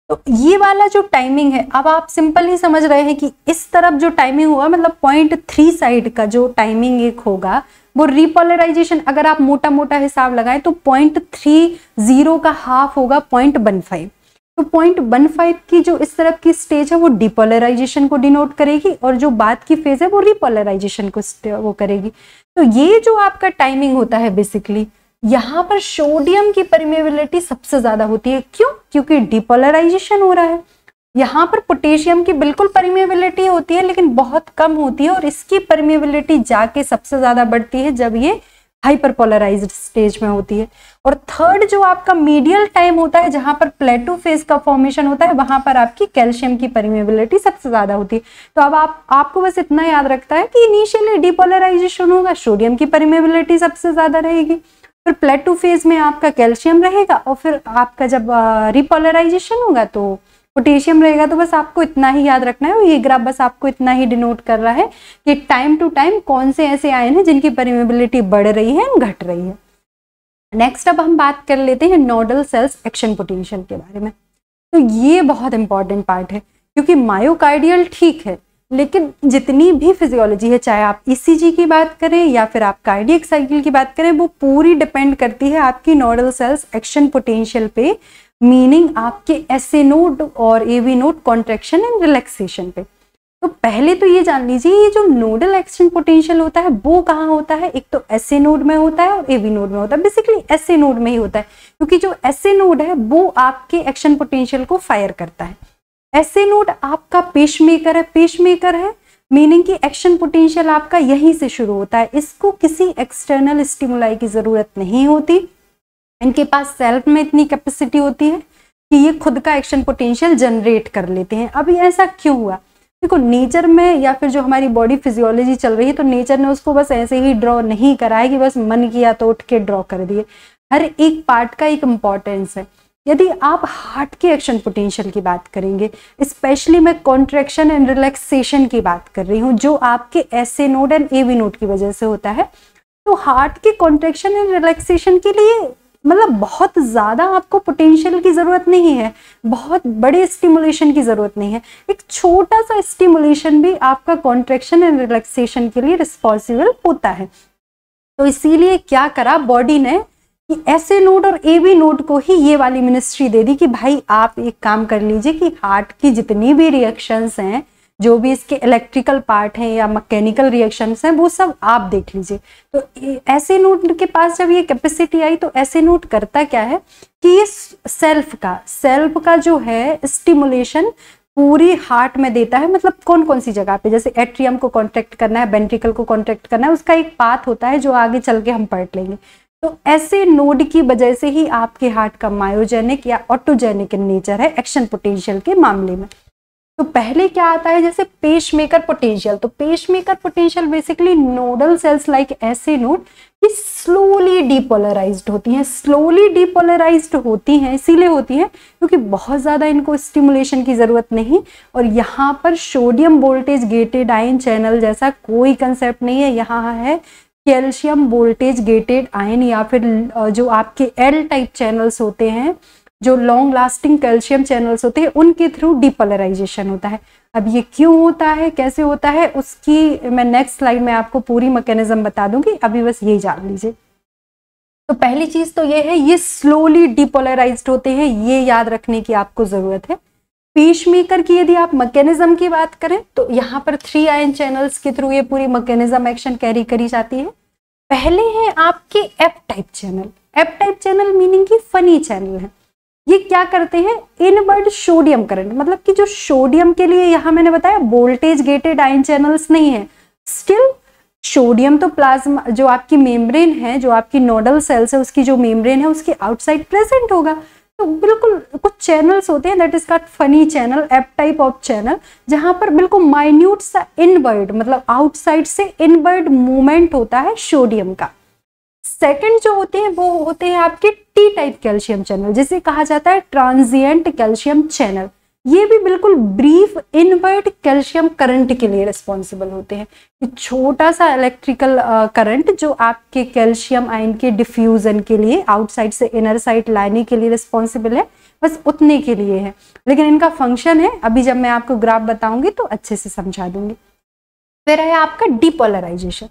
तो ये वाला जो टाइमिंग है अब आप सिंपल ही समझ रहे हैं कि इस तरफ जो टाइमिंग हुआ मतलब पॉइंट थ्री साइड का जो टाइमिंग एक होगा वो रिपोलराइजेशन अगर आप मोटा मोटा हिसाब लगाएं तो पॉइंट थ्री जीरो का हाफ होगा पॉइंट वन फाइव तो पॉइंट वन फाइव की जो इस तरफ की स्टेज है वो डिपोलराइजेशन को डिनोट करेगी और जो बाद की फेज है वो रिपोलराइजेशन को वो करेगी तो ये जो आपका टाइमिंग होता है बेसिकली यहाँ पर सोडियम की परमेबिलिटी सबसे ज्यादा होती है क्यों क्योंकि डिपोलराइजेशन हो रहा है यहाँ पर पोटेशियम की बिल्कुल परमेबिलिटी होती है लेकिन बहुत कम होती है और इसकी परमेबिलिटी जाके सबसे ज्यादा बढ़ती है जब ये हाइपरपोलराइज्ड स्टेज में होती है और थर्ड जो आपका मीडियल टाइम होता है जहां पर प्लेटो फेज का फॉर्मेशन होता है वहां पर आपकी कैल्शियम की परमेबिलिटी सबसे ज्यादा होती है तो अब आप आपको बस इतना याद रखता है कि इनिशियली डिपोलराइजेशन होगा सोडियम की परमेबिलिटी सबसे ज्यादा रहेगी फिर प्लेटो फेज में आपका कैल्शियम रहेगा और फिर आपका जब रिपोलराइजेशन होगा तो पोटेशियम रहेगा तो बस आपको इतना ही याद रखना है और ये ग्राफ बस आपको इतना ही डिनोट कर रहा है कि टाइम टू टाइम कौन से ऐसे आयन हैं जिनकी परमेबिलिटी बढ़ रही है एंड घट रही है नेक्स्ट अब हम बात कर लेते हैं नोडल सेल्स एक्शन पोटेंशियल के बारे में तो ये बहुत इंपॉर्टेंट पार्ट है क्योंकि मायोकार्डियल ठीक है लेकिन जितनी भी फिजियोलॉजी है चाहे आप ईसीजी e की बात करें या फिर आप कार्डियक साइकिल की बात करें वो पूरी डिपेंड करती है आपकी नोडल सेल्स एक्शन पोटेंशियल पे मीनिंग आपके एस ए नोड और A V node contraction and relaxation पे तो पहले तो ये जान लीजिए ये जो नोडल एक्शन पोटेंशियल होता है वो कहाँ होता है एक तो एस ए नोड में होता है और ए वी नोड में होता है बेसिकली एस ए नोड में ही होता है क्योंकि जो एस ए नोड है वो आपके एक्शन पोटेंशियल को फायर करता है ऐसे नोड आपका पेश मेकर है पेश मेकर है मीनिंग की एक्शन पोटेंशियल आपका यहीं से शुरू होता है इसको किसी एक्सटर्नल स्टिमुलाई की ज़रूरत नहीं होती इनके पास सेल्फ में इतनी कैपेसिटी होती है कि ये खुद का एक्शन पोटेंशियल जनरेट कर लेते हैं अभी ऐसा क्यों हुआ देखो नेचर में या फिर जो हमारी बॉडी फिजियोलॉजी चल रही है तो नेचर ने उसको बस ऐसे ही ड्रॉ नहीं करा है कि बस मन किया तो उठ के ड्रॉ कर दिए हर एक पार्ट का एक इम्पॉर्टेंस है यदि आप हार्ट के एक्शन पोटेंशियल की बात करेंगे स्पेशली मैं कॉन्ट्रेक्शन एंड रिलैक्सेशन की बात कर रही हूँ जो आपके S A node and A V node की वजह से होता है तो हार्ट के कॉन्ट्रेक्शन एंड रिलैक्सेशन के लिए मतलब बहुत ज़्यादा आपको पोटेंशियल की ज़रूरत नहीं है बहुत बड़े स्टिमुलेशन की ज़रूरत नहीं है एक छोटा सा स्टिमुलेशन भी आपका कॉन्ट्रेक्शन एंड रिलैक्सेशन के लिए रिस्पॉन्सिबल होता है तो इसीलिए क्या करा बॉडी ने कि ऐसे नोट और ए बी नोट को ही ये वाली मिनिस्ट्री दे दी कि भाई आप एक काम कर लीजिए कि हार्ट की जितनी भी रिएक्शंस हैं जो भी इसके इलेक्ट्रिकल पार्ट हैं या मैकेनिकल रिएक्शंस हैं वो सब आप देख लीजिए तो ऐसे नोट के पास जब ये कैपेसिटी आई तो ऐसे नोट करता क्या है कि ये सेल्फ का सेल्फ का जो है स्टिमुलेशन पूरी हार्ट में देता है मतलब कौन कौन सी जगह पे जैसे एट्रियम को कॉन्ट्रैक्ट करना है बेंट्रिकल को कॉन्ट्रैक्ट करना है उसका एक पाथ होता है जो आगे चल के हम पढ़ लेंगे तो ऐसे नोड की वजह से ही आपके हार्ट का मायोजेनिक या ऑटोजेनिक नेचर है एक्शन पोटेंशियल के मामले में तो पहले क्या आता है जैसे पेशमेकर पोटेंशियल तो pacemaker potential basically nodal cells like ऐसे नोड कि स्लोली डिपोलराइज होती हैं स्लोली डिपोलराइज होती हैं इसीलिए होती हैं क्योंकि बहुत ज़्यादा इनको स्टिमुलेशन की ज़रूरत नहीं और यहाँ पर sodium voltage gated ion channel जैसा कोई कंसेप्ट नहीं है यहाँ है कैल्शियम वोल्टेज गेटेड आयन या फिर जो आपके एल टाइप चैनल्स होते हैं जो लॉन्ग लास्टिंग कैल्शियम चैनल्स होते हैं उनके थ्रू डिपोलराइजेशन होता है अब ये क्यों होता है कैसे होता है उसकी मैं नेक्स्ट स्लाइड में आपको पूरी मैकेनिज्म बता दूंगी अभी बस यही जान लीजिए तो पहली चीज तो ये है ये स्लोली डिपोलराइज होते हैं ये याद रखने की आपको जरूरत है पेश मेकर की यदि आप मैकेनिज्म की बात करें तो यहाँ पर थ्री आयन चैनल्स के थ्रू ये पूरी मैकेनिज्म एक्शन कैरी करी जाती है पहले हैं आपके F type channel F type channel meaning की फनी चैनल है ये क्या करते हैं इनवर्ड सोडियम करंट मतलब कि जो सोडियम के लिए यहाँ मैंने बताया वोल्टेज गेटेड आयन चैनल्स नहीं है स्टिल सोडियम तो प्लाज्मा जो आपकी मेम्ब्रेन है जो आपकी नोडल सेल्स है उसकी जो मेम्ब्रेन है उसके आउटसाइड प्रेजेंट होगा तो बिल्कुल कुछ चैनल्स होते हैं दैट इज कट funny channel F type of channel जहां पर बिल्कुल माइन्यूट सा इनवर्ड मतलब आउटसाइड से इनवर्ड मूवमेंट होता है सोडियम का सेकंड जो होते हैं वो होते हैं आपके टी टाइप कैल्शियम चैनल जिसे कहा जाता है ट्रांजिएंट कैल्शियम चैनल ये भी बिल्कुल ब्रीफ इनवर्ट कैल्शियम करंट के लिए रिस्पॉन्सिबल होते हैं ये छोटा सा इलेक्ट्रिकल करंट जो आपके कैल्शियम आयन के डिफ्यूजन के लिए आउटसाइड से इनर साइड लाने के लिए रिस्पॉन्सिबल है बस उतने के लिए है लेकिन इनका फंक्शन है अभी जब मैं आपको ग्राफ बताऊंगी तो अच्छे से समझा दूंगी फिर है आपका डिपोलराइजेशन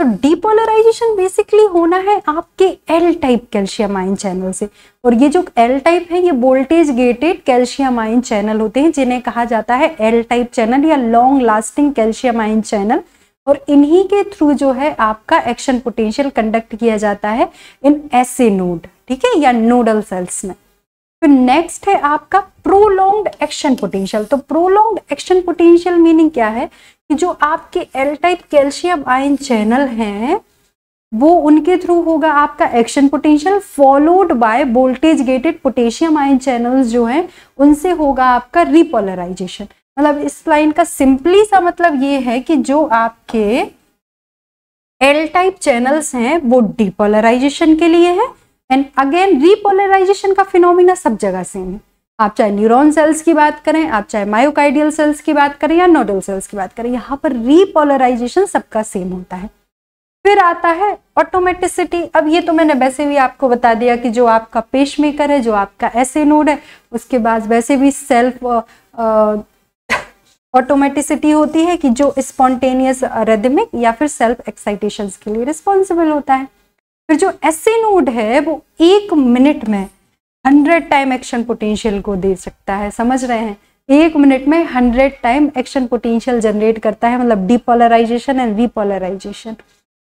तो डिपोलराइजेशन बेसिकली होना है आपके L type calcium ion channel से और ये जो एल टाइप है ये voltage gated calcium ion channel होते हैं जिन्हें कहा जाता है एल टाइप चैनल या long lasting calcium ion channel और इन्हीं के थ्रू जो है आपका एक्शन पोटेंशियल कंडक्ट किया जाता है इन ऐसे नोड ठीक है या नोडल सेल्स में फिर तो नेक्स्ट है आपका प्रोलोंग्ड एक्शन पोटेंशियल तो प्रोलोंग्ड एक्शन पोटेंशियल मीनिंग क्या है जो आपके L type calcium ion channel हैं वो उनके थ्रू होगा आपका action potential followed by voltage gated potassium ion channels जो हैं उनसे होगा आपका रिपोलराइजेशन मतलब इस लाइन का सिंपली सा मतलब ये है कि जो आपके एल टाइप चैनल्स हैं वो डिपोलराइजेशन के लिए है एंड अगेन रिपोलराइजेशन का फिनोमिना सब जगह सेम है आप चाहे न्यूरॉन सेल्स की बात करें आप चाहे मायोकाइडियल सेल्स की बात करें या नोडल सेल्स की बात करें यहाँ पर रीपोलराइजेशन सबका सेम होता है फिर आता है ऑटोमेटिसिटी अब ये तो मैंने वैसे भी आपको बता दिया कि जो आपका पेश मेकर है जो आपका ऐसे नोड है उसके बाद वैसे भी सेल्फ ऑटोमेटिसिटी होती है कि जो स्पॉन्टेनियस रेदमिक या फिर सेल्फ एक्साइटेशन के लिए रिस्पॉन्सिबल होता है फिर जो ऐसे नोड है वो एक मिनट में हंड्रेड टाइम एक्शन पोटेंशियल को दे सकता है समझ रहे हैं एक मिनट में hundred time action potential generate करता है मतलब depolarization and repolarization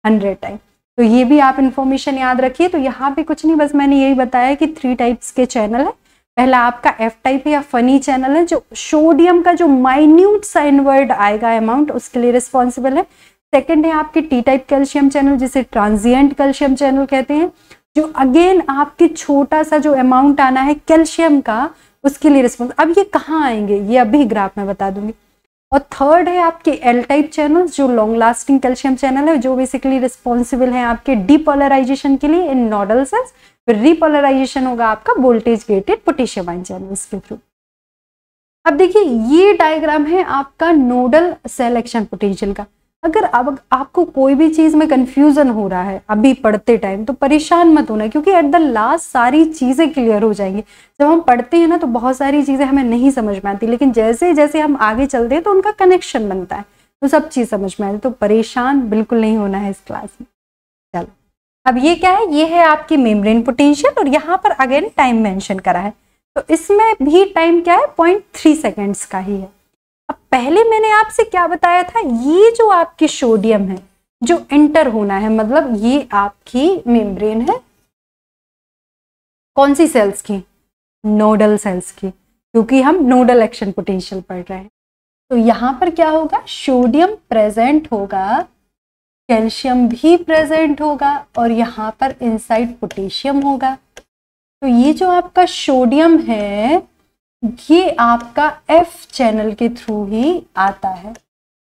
hundred time तो ये भी आप इन्फॉर्मेशन याद रखिए तो यहाँ पे कुछ नहीं बस मैंने यही बताया कि थ्री टाइप्स के चैनल है पहला आपका एफ टाइप है या फनी चैनल है जो सोडियम का जो माइन्यूट सा इनवर्ड आएगा अमाउंट उसके लिए रिस्पॉन्सिबल है सेकेंड है आपके टी टाइप कैल्शियम चैनल जिसे ट्रांजियंट कैल्शियम चैनल कहते हैं जो अगेन आपके छोटा सा जो अमाउंट आना है कैल्शियम का उसके लिए रिस्पॉन्स अब ये कहाँ आएंगे ये अभी ग्राफ में बता दूंगी और थर्ड है आपके एल टाइप चैनल जो लॉन्ग लास्टिंग कैल्शियम चैनल है जो बेसिकली रिस्पॉन्सिबल है आपके डिपोलराइजेशन के लिए इन नॉडल सेल्स फिर रिपोलराइजेशन होगा आपका voltage gated potassium ion channels के थ्रू अब देखिए ये डायग्राम है आपका नोडल सेलेक्शन पोटेंशियल का अगर अब आपको कोई भी चीज में कंफ्यूजन हो रहा है अभी पढ़ते टाइम तो परेशान मत होना क्योंकि एट द लास्ट सारी चीजें क्लियर हो जाएंगी जब हम पढ़ते हैं ना तो बहुत सारी चीजें हमें नहीं समझ में आती लेकिन जैसे जैसे हम आगे चलते हैं तो उनका कनेक्शन बनता है तो सब चीज समझ में आती तो परेशान बिल्कुल नहीं होना है इस क्लास में चलो अब ये क्या है ये है आपकी मेमरेन पोटेंशियल और यहाँ पर अगेन टाइम मैंशन करा है तो इसमें भी टाइम क्या है पॉइंट थ्री सेकेंड्स का ही है अब पहले मैंने आपसे क्या बताया था ये जो आपकी सोडियम है जो एंटर होना है मतलब ये आपकी मेम्ब्रेन है कौन सी सेल्स की नोडल सेल्स की क्योंकि हम नोडल एक्शन पोटेंशियल पढ़ रहे हैं तो यहां पर क्या होगा सोडियम प्रेजेंट होगा कैल्शियम भी प्रेजेंट होगा और यहां पर इनसाइड पोटेशियम होगा तो ये जो आपका सोडियम है ये आपका एफ चैनल के थ्रू ही आता है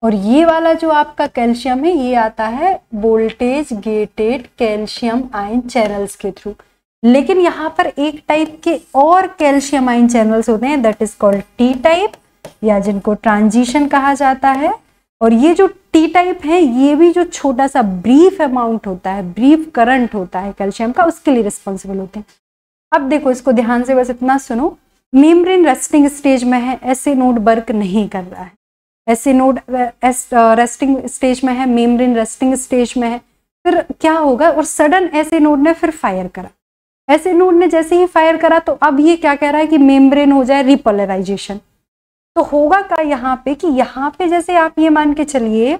और ये वाला जो आपका कैल्शियम है ये आता है voltage gated calcium ion channels के थ्रू लेकिन यहाँ पर एक टाइप के और कैल्शियम आयन चैनल्स होते हैं that is called T type या जिनको ट्रांजिशन कहा जाता है और ये जो टी टाइप है ये भी जो छोटा सा ब्रीफ अमाउंट होता है ब्रीफ करंट होता है कैल्शियम का उसके लिए रिस्पॉन्सिबल होते हैं अब देखो इसको ध्यान से बस इतना सुनो मेम्ब्रेन रेस्टिंग स्टेज में है ऐसे नोड वर्क नहीं कर रहा है ऐसे नोड रेस्टिंग स्टेज में है मेम्ब्रेन रेस्टिंग स्टेज में है फिर क्या होगा और सडन ऐसे नोड ने फिर फायर करा ऐसे नोड ने जैसे ही फायर करा तो अब ये क्या कह रहा है कि मेम्ब्रेन हो जाए रिपोलराइजेशन तो होगा क्या यहाँ पे कि यहाँ पे जैसे आप ये मान के चलिए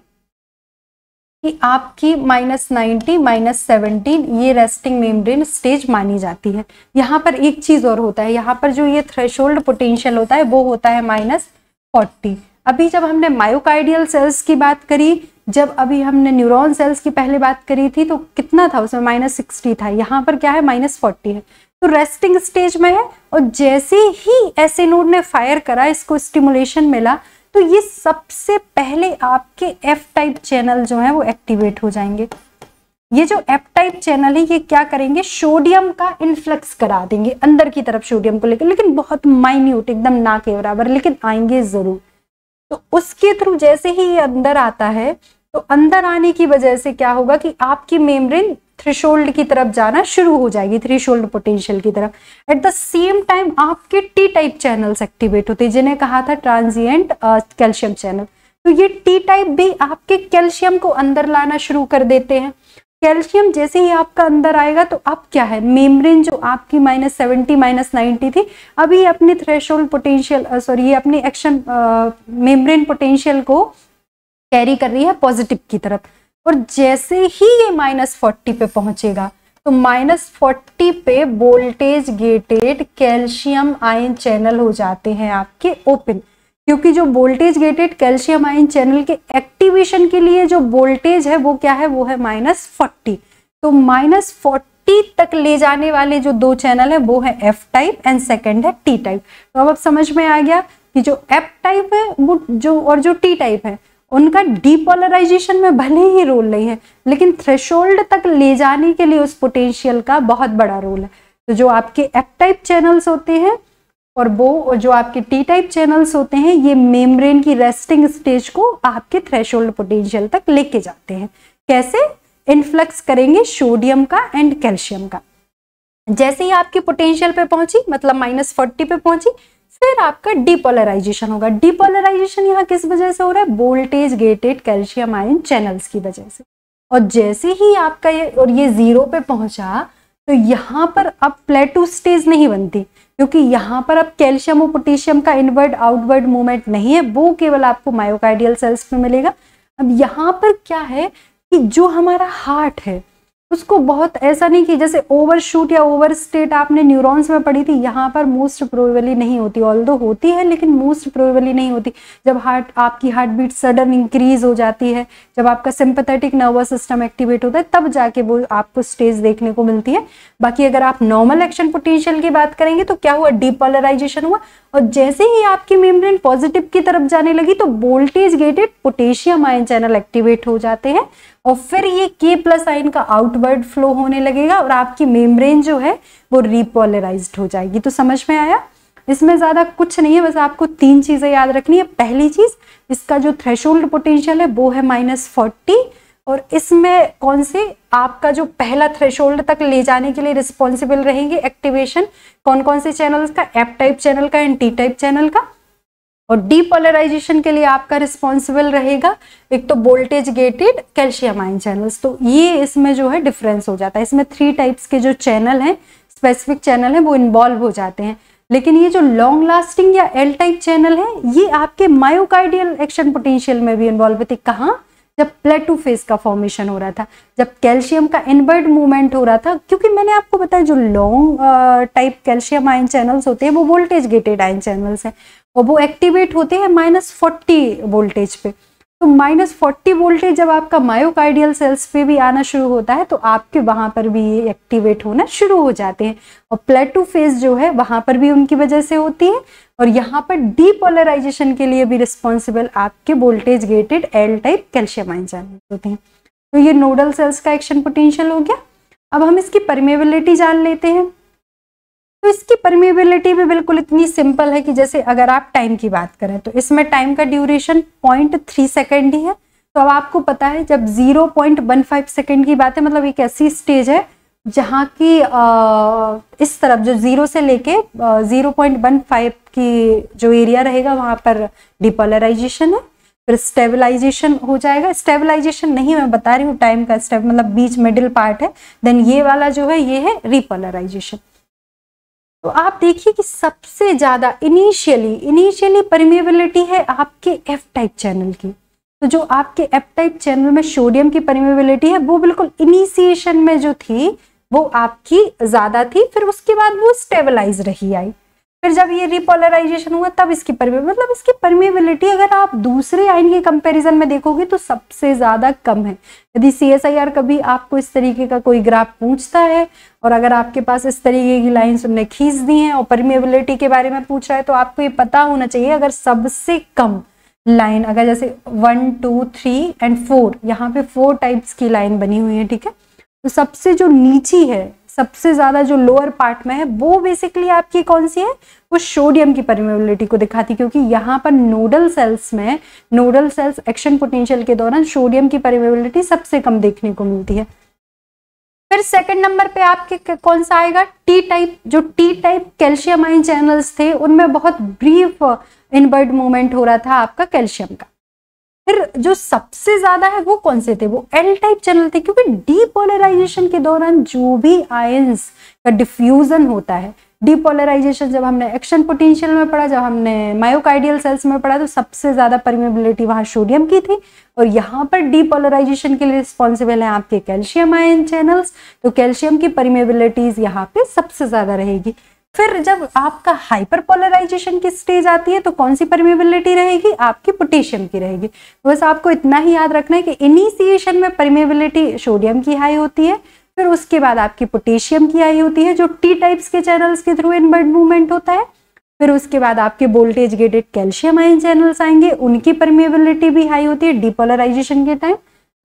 कि आपकी माइनस नाइन्टी माइनस सेवनटीन ये रेस्टिंग मेम्ब्रेन स्टेज मानी जाती है यहाँ पर एक चीज़ और होता है यहाँ पर जो ये थ्रेशोल्ड पोटेंशियल होता है वो होता है माइनस फोर्टी अभी जब हमने मायोकार्डियल सेल्स की बात करी जब अभी हमने न्यूरॉन सेल्स की पहले बात करी थी तो कितना था उसमें माइनस सिक्सटी था यहाँ पर क्या है माइनस फोर्टी है तो रेस्टिंग स्टेज में है और जैसे ही नोड ने फायर करा इसको स्टिमुलेशन मिला तो ये सबसे पहले आपके एफ टाइप चैनल जो है वो एक्टिवेट हो जाएंगे ये जो एफ टाइप चैनल है ये क्या करेंगे सोडियम का इन्फ्लक्स करा देंगे अंदर की तरफ सोडियम को लेकर लेकिन बहुत माइन्यूट एकदम ना के बराबर लेकिन आएंगे जरूर तो उसके थ्रू जैसे ही ये अंदर आता है तो अंदर आने की वजह से क्या होगा कि आपकी मेम्ब्रेन थ्रीशोल्ड की तरफ जाना शुरू हो जाएगी थ्रीशोल्ड पोटेंशियल की तरफ एट द सेम टाइम आपके टी टाइप चैनल्स एक्टिवेट होते हैं जिन्हें कहा था ट्रांजिएंट कैल्शियम चैनल तो ये टी टाइप भी आपके कैल्शियम को अंदर लाना शुरू कर देते हैं कैल्शियम जैसे ही आपका अंदर आएगा तो अब क्या है मेम्ब्रेन जो आपकी माइनस सेवेंटी माइनस नाइन्टी थी अभी अपनी थ्रेशोल्ड पोटेंशियल सॉरी ये अपनी एक्शन मेम्ब्रेन पोटेंशियल को कैरी कर रही है पॉजिटिव की तरफ और जैसे ही ये माइनस फोर्टी पे पहुंचेगा तो माइनस फोर्टी पे voltage gated calcium ion channel हो जाते हैं आपके ओपन क्योंकि जो voltage gated calcium ion channel के एक्टिवेशन के लिए जो वोल्टेज है वो क्या है वो है माइनस फोर्टी तो माइनस फोर्टी तक ले जाने वाले जो दो चैनल है वो है एफ टाइप एंड सेकेंड है टी टाइप तो अब आप समझ में आ गया कि जो एफ टाइप है वो जो और जो टी टाइप है उनका डीपोलराइजेशन में भले ही रोल नहीं है लेकिन थ्रेशोल्ड तक ले जाने के लिए उस पोटेंशियल का बहुत बड़ा रोल है तो जो आपके एप टाइप चैनल्स होते हैं और वो और जो आपके टी टाइप चैनल्स होते हैं ये मेम्ब्रेन की रेस्टिंग स्टेज को आपके थ्रेशोल्ड पोटेंशियल तक लेके जाते हैं कैसे इन्फ्लक्स करेंगे सोडियम का एंड कैल्शियम का जैसे ही आपके पोटेंशियल पे पहुंची मतलब माइनस फोर्टी पे पहुंची फिर आपका डिपोलराइजेशन होगा डिपोलराइजेशन यहाँ किस वजह से हो रहा है voltage gated calcium ion channels की वजह से और जैसे ही आपका ये और ये जीरो पे पहुंचा तो यहाँ पर अब प्लेटू स्टेज नहीं बनती क्योंकि यहाँ पर अब कैल्शियम और पोटेशियम का इनवर्ड आउटवर्ड मूवमेंट नहीं है वो केवल आपको मायोकाइडियल सेल्स में मिलेगा अब यहाँ पर क्या है कि जो हमारा हार्ट है उसको बहुत ऐसा नहीं कि जैसे ओवर शूट या ओवर स्टेट आपने न्यूरॉन्स में पढ़ी थी यहाँ पर मोस्ट प्रोबेबली नहीं होती ऑल होती है लेकिन मोस्ट प्रोबेबली नहीं होती जब हार्ट आपकी हार्ट बीट सडन इंक्रीज हो जाती है जब आपका सिंपथेटिक नर्वस सिस्टम एक्टिवेट होता है तब जाके वो आपको स्टेज देखने को मिलती है बाकी अगर आप नॉर्मल एक्शन पोटेंशियल की बात करेंगे तो क्या हुआ डिपोलराइजेशन हुआ और जैसे ही आपकी मेम्ब्रेन पॉजिटिव की तरफ जाने लगी तो voltage gated potassium ion channel activate हो जाते हैं और फिर ये के प्लस आयन का आउटवर्ड फ्लो होने लगेगा और आपकी मेम्ब्रेन जो है वो रिपोलराइज हो जाएगी तो समझ में आया इसमें ज़्यादा कुछ नहीं है बस आपको तीन चीज़ें याद रखनी है पहली चीज़ इसका जो थ्रेशोल्ड पोटेंशियल है वो है माइनस फोर्टी और इसमें कौन सी आपका जो पहला थ्रेशोल्ड तक ले जाने के लिए रिस्पॉन्सिबल रहेंगे एक्टिवेशन कौन कौन से चैनल्स का एप टाइप चैनल का एंड टी टाइप चैनल का और डीपोलराइजेशन के लिए आपका रिस्पॉन्सिबल रहेगा एक तो voltage gated calcium ion channels तो ये इसमें जो है डिफरेंस हो जाता है इसमें थ्री टाइप्स के जो चैनल हैं स्पेसिफिक चैनल हैं वो इन्वॉल्व हो जाते हैं लेकिन ये जो लॉन्ग लास्टिंग या एल टाइप चैनल है ये आपके मायोकाइडियल एक्शन पोटेंशियल में भी इन्वॉल्व होती कहाँ जब प्लेटू फेस का फॉर्मेशन हो रहा था जब कैल्शियम का इनवर्ड मूवमेंट हो रहा था क्योंकि मैंने आपको बताया जो long type calcium ion channels होते हैं वो वोल्टेज गेटेड आयन चैनल्स हैं और वो एक्टिवेट होते हैं माइनस फोर्टी वोल्टेज पे तो माइनस फोर्टी वोल्टेज जब आपका मायोकार्डियल सेल्स पे भी आना शुरू होता है तो आपके वहाँ पर भी ये एक्टिवेट होना शुरू हो जाते हैं और प्लेटू फेज जो है वहाँ पर भी उनकी वजह से होती है और यहाँ पर डीपोलराइजेशन के लिए भी रिस्पॉन्सिबल आपके voltage gated L type calcium ion जानने होते हैं तो ये नोडल सेल्स का एक्शन पोटेंशियल हो गया अब हम इसकी परमेबिलिटी जान लेते हैं तो इसकी परमेबिलिटी भी बिल्कुल इतनी सिंपल है कि जैसे अगर आप टाइम की बात करें तो इसमें टाइम का ड्यूरेशन पॉइंट थ्री सेकेंड ही है तो अब आपको पता है जब zero point one five second की बात है मतलब एक ऐसी स्टेज है जहाँ की इस तरफ जो ज़ीरो से लेके ज़ीरो पॉइंट वन फाइव की जो एरिया रहेगा वहाँ पर डिपोलराइजेशन है फिर स्टेबलाइजेशन हो जाएगा स्टेबलाइजेशन नहीं मैं बता रही हूँ टाइम का स्टेप मतलब बीच मिडिल पार्ट है देन ये वाला जो है ये है रिपोलराइजेशन तो आप देखिए कि सबसे ज़्यादा इनिशियली इनिशियली परमेबिलिटी है आपके एफ टाइप चैनल की तो जो आपके एफ टाइप चैनल में सोडियम की परमेबिलिटी है वो बिल्कुल इनिशिएशन में जो थी वो आपकी ज़्यादा थी फिर उसके बाद वो स्टेबलाइज रही आई फिर जब ये रिपोलराइजेशन हुआ तब इसकी परमे मतलब इसकी परमेबिलिटी अगर आप दूसरे आयन के कंपैरिजन में देखोगे तो सबसे ज़्यादा कम है यदि सी एस आई आर कभी आपको इस तरीके का कोई ग्राफ पूछता है और अगर आपके पास इस तरीके की लाइन्स उनने खींच दी हैं और परमेबिलिटी के बारे में पूछ रहा है तो आपको ये पता होना चाहिए अगर सबसे कम लाइन अगर जैसे one two three and four यहाँ पे फोर टाइप्स की लाइन बनी हुई है ठीक है तो सबसे जो नीची है सबसे ज़्यादा जो लोअर पार्ट में है वो बेसिकली आपकी कौन सी है वो सोडियम की परमेबिलिटी को दिखाती क्योंकि यहाँ पर नोडल सेल्स में नोडल सेल्स एक्शन पोटेंशियल के दौरान सोडियम की परमेबिलिटी सबसे कम देखने को मिलती है फिर सेकंड नंबर पे आपके कौन सा आएगा टी टाइप जो T type calcium ion channels थे उनमें बहुत ब्रीफ इनबर्ड मूवमेंट हो रहा था आपका कैल्शियम का फिर जो सबसे ज्यादा है वो कौन से थे वो एल टाइप चैनल थे क्योंकि डीपोलराइजेशन के दौरान जो भी आयंस का डिफ्यूजन होता है डीपोलराइजेशन जब हमने एक्शन पोटेंशियल में पढ़ा जब हमने मायोकाइडियल सेल्स में पढ़ा तो सबसे ज्यादा परमेबिलिटी वहां सोडियम की थी और यहाँ पर डीपोलराइजेशन के लिए रिस्पॉन्सिबल है आपके कैल्शियम आयन चैनल्स तो कैल्शियम की परमेबिलिटीज यहाँ पे सबसे ज्यादा रहेगी फिर जब आपका हाइपर पोलराइजेशन की स्टेज आती है तो कौन सी परमेबिलिटी रहेगी आपकी पोटेशियम की रहेगी बस आपको इतना ही याद रखना है कि इनिशिएशन में परमेबिलिटी सोडियम की हाई होती है फिर उसके बाद आपकी पोटेशियम की हाई होती है जो टी टाइप्स के चैनल्स के थ्रू इनवर्ड मूवमेंट होता है फिर उसके बाद आपके voltage gated calcium ion channels आएंगे उनकी परमेबिलिटी भी हाई होती है डिपोलराइजेशन के टाइम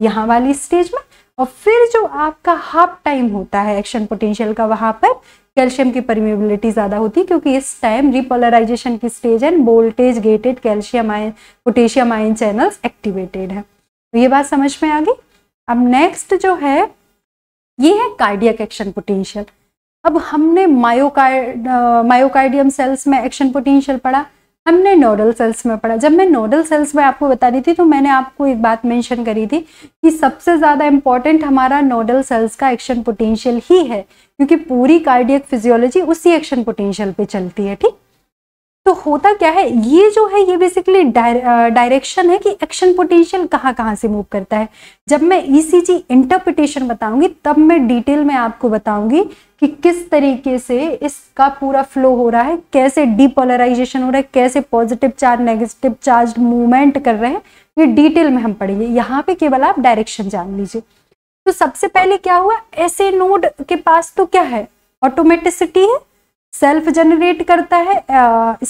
यहाँ वाली स्टेज में और फिर जो आपका हाफ टाइम होता है एक्शन पोटेंशियल का वहां पर कैल्शियम की परमिबिलिटी ज़्यादा होती है क्योंकि इस टाइम रिपोलराइजेशन की stage and voltage gated calcium ion potassium ion channels activated है तो ये बात समझ में आ गई अब नेक्स्ट जो है ये है कार्डियक एक्शन पोटेंशियल अब हमने मायोकार्ड मायोकार्डियम सेल्स में एक्शन पोटेंशियल पढ़ा हमने नोडल सेल्स में पढ़ा जब मैं नोडल सेल्स में आपको बता रही थी तो मैंने आपको एक बात मेंशन करी थी कि सबसे ज़्यादा इम्पॉर्टेंट हमारा नोडल सेल्स का एक्शन पोटेंशियल ही है क्योंकि पूरी कार्डियक फिजियोलॉजी उसी एक्शन पोटेंशियल पे चलती है ठीक तो होता क्या है ये जो है ये बेसिकली डायरेक्शन है कि एक्शन पोटेंशियल कहाँ कहाँ से मूव करता है जब मैं ईसीजी e इंटरप्रिटेशन बताऊंगी तब मैं डिटेल में आपको बताऊंगी कि किस तरीके से इसका पूरा फ्लो हो रहा है कैसे डीपोलराइजेशन हो रहा है कैसे positive charge negative charge movement कर रहे हैं ये डिटेल में हम पढ़ेंगे यहाँ पे केवल आप डायरेक्शन जान लीजिए तो सबसे पहले क्या हुआ ऐसे नोड के पास तो क्या है ऑटोमेटिसिटी है सेल्फ जनरेट करता है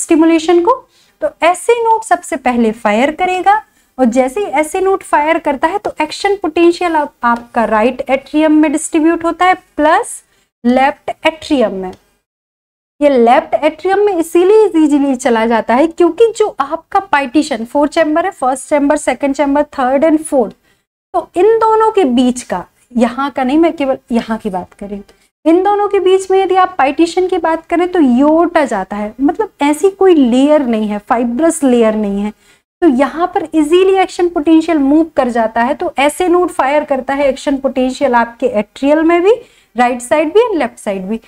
स्टिमुलेशन को तो ऐसे नोट सबसे पहले फायर करेगा और जैसे ही ऐसे नोट फायर करता है तो एक्शन पोटेंशियल आपका राइट एट्रियम में डिस्ट्रीब्यूट होता है प्लस लेफ्ट एट्रियम में ये लेफ्ट एट्रियम में इसीलिए इजीली चला जाता है क्योंकि जो आपका पार्टीशन फोर्थ चैम्बर है first chamber second chamber third and fourth तो इन दोनों के बीच का यहाँ का नहीं मैं केवल यहाँ की बात करी इन दोनों के बीच में यदि आप पार्टीशन की बात करें तो योटा जाता है मतलब ऐसी कोई लेयर नहीं है फाइब्रस लेयर नहीं है तो यहाँ पर इजीली एक्शन पोटेंशियल मूव कर जाता है तो ऐसे नोट फायर करता है एक्शन पोटेंशियल आपके एट्रियल में भी राइट साइड भी एंड लेफ्ट साइड भी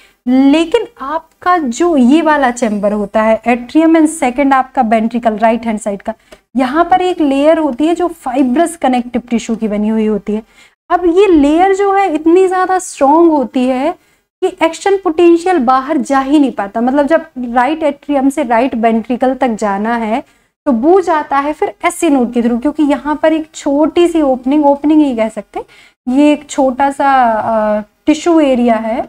लेकिन आपका जो ये वाला चैम्बर होता है एट्रियम एंड सेकेंड आपका बेंट्रिकल राइट हैंड साइड का यहाँ पर एक लेयर होती है जो फाइब्रस कनेक्टिव टिश्यू की बनी हुई होती है अब ये लेयर जो है इतनी ज़्यादा स्ट्रॉन्ग होती है कि एक्शन पोटेंशियल बाहर जा ही नहीं पाता मतलब जब राइट एट्रियम से राइट बेंट्रिकल तक जाना है तो बू जाता है फिर ऐसे नोड के थ्रू क्योंकि यहाँ पर एक छोटी सी ओपनिंग ओपनिंग ही कह सकते ये एक छोटा सा आ, टिश्यू एरिया है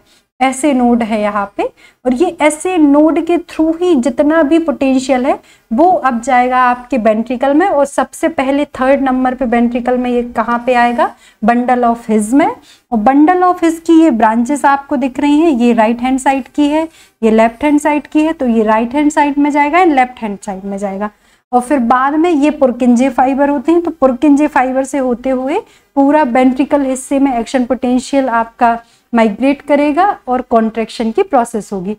ऐसे नोड है यहाँ पे और ये ऐसे नोड के थ्रू ही जितना भी पोटेंशियल है वो अब जाएगा आपके बेंट्रिकल में और सबसे पहले थर्ड नंबर पे बेंट्रिकल में ये कहाँ पे आएगा बंडल ऑफ हिज में और बंडल ऑफ हिज की ये ब्रांचेस आपको दिख रही हैं ये राइट हैंड साइड की है ये लेफ्ट हैंड साइड की है तो ये राइट हैंड साइड में जाएगा एंड लेफ्ट हैंड साइड में जाएगा और फिर बाद में ये पुरकिंजे फाइबर होते हैं तो पुरकिंजे फाइबर से होते हुए पूरा बेंट्रिकल हिस्से में एक्शन पोटेंशियल आपका माइग्रेट करेगा और कॉन्ट्रेक्शन की प्रोसेस होगी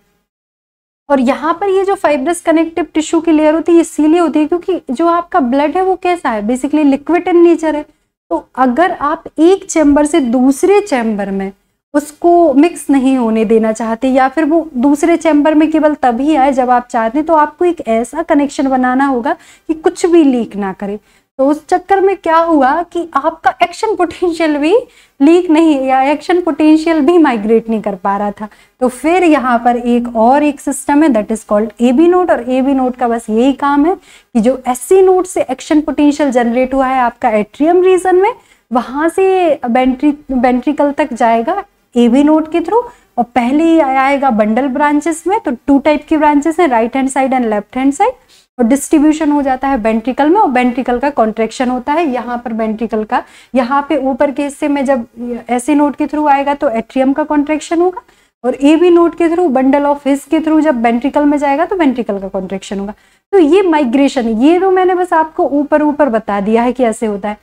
और यहाँ पर ये जो फाइब्रस कनेक्टिव टिश्यू की लेयर होती है इसीलिए होती है क्योंकि जो आपका ब्लड है वो कैसा है बेसिकली लिक्विड इन नेचर है तो अगर आप एक चैम्बर से दूसरे चैम्बर में उसको मिक्स नहीं होने देना चाहते या फिर वो दूसरे चैम्बर में केवल तभी आए जब आप चाहते हैं तो आपको एक ऐसा कनेक्शन बनाना होगा कि कुछ भी लीक ना करे तो उस चक्कर में क्या हुआ कि आपका एक्शन पोटेंशियल भी लीक नहीं या एक्शन पोटेंशियल भी माइग्रेट नहीं कर पा रहा था तो फिर यहाँ पर एक और एक सिस्टम है that is called A B node और ए बी नोट का बस यही काम है कि जो एस सी नोट से एक्शन पोटेंशियल जनरेट हुआ है आपका एट्रियम रीजन में वहाँ से बेंट्री बेंट्रिकल तक जाएगा ए बी नोट के थ्रू और पहले ही आया आएगा बंडल ब्रांचेस में तो टू टाइप की ब्रांचेस हैं right hand side and left hand side और डिस्ट्रीब्यूशन हो जाता है बेंट्रिकल में और बेंट्रिकल का कॉन्ट्रेक्शन होता है यहाँ पर बेंट्रिकल का यहाँ पे ऊपर के हिस्से में जब ऐसे नोट के थ्रू आएगा तो एट्रियम का कॉन्ट्रेक्शन होगा और ए बी नोट के थ्रू बंडल ऑफ हिस्स के थ्रू जब बेंट्रिकल में जाएगा तो वेंट्रिकल का कॉन्ट्रेक्शन होगा तो ये माइग्रेशन ये तो मैंने बस आपको ऊपर ऊपर बता दिया है कि ऐसे होता है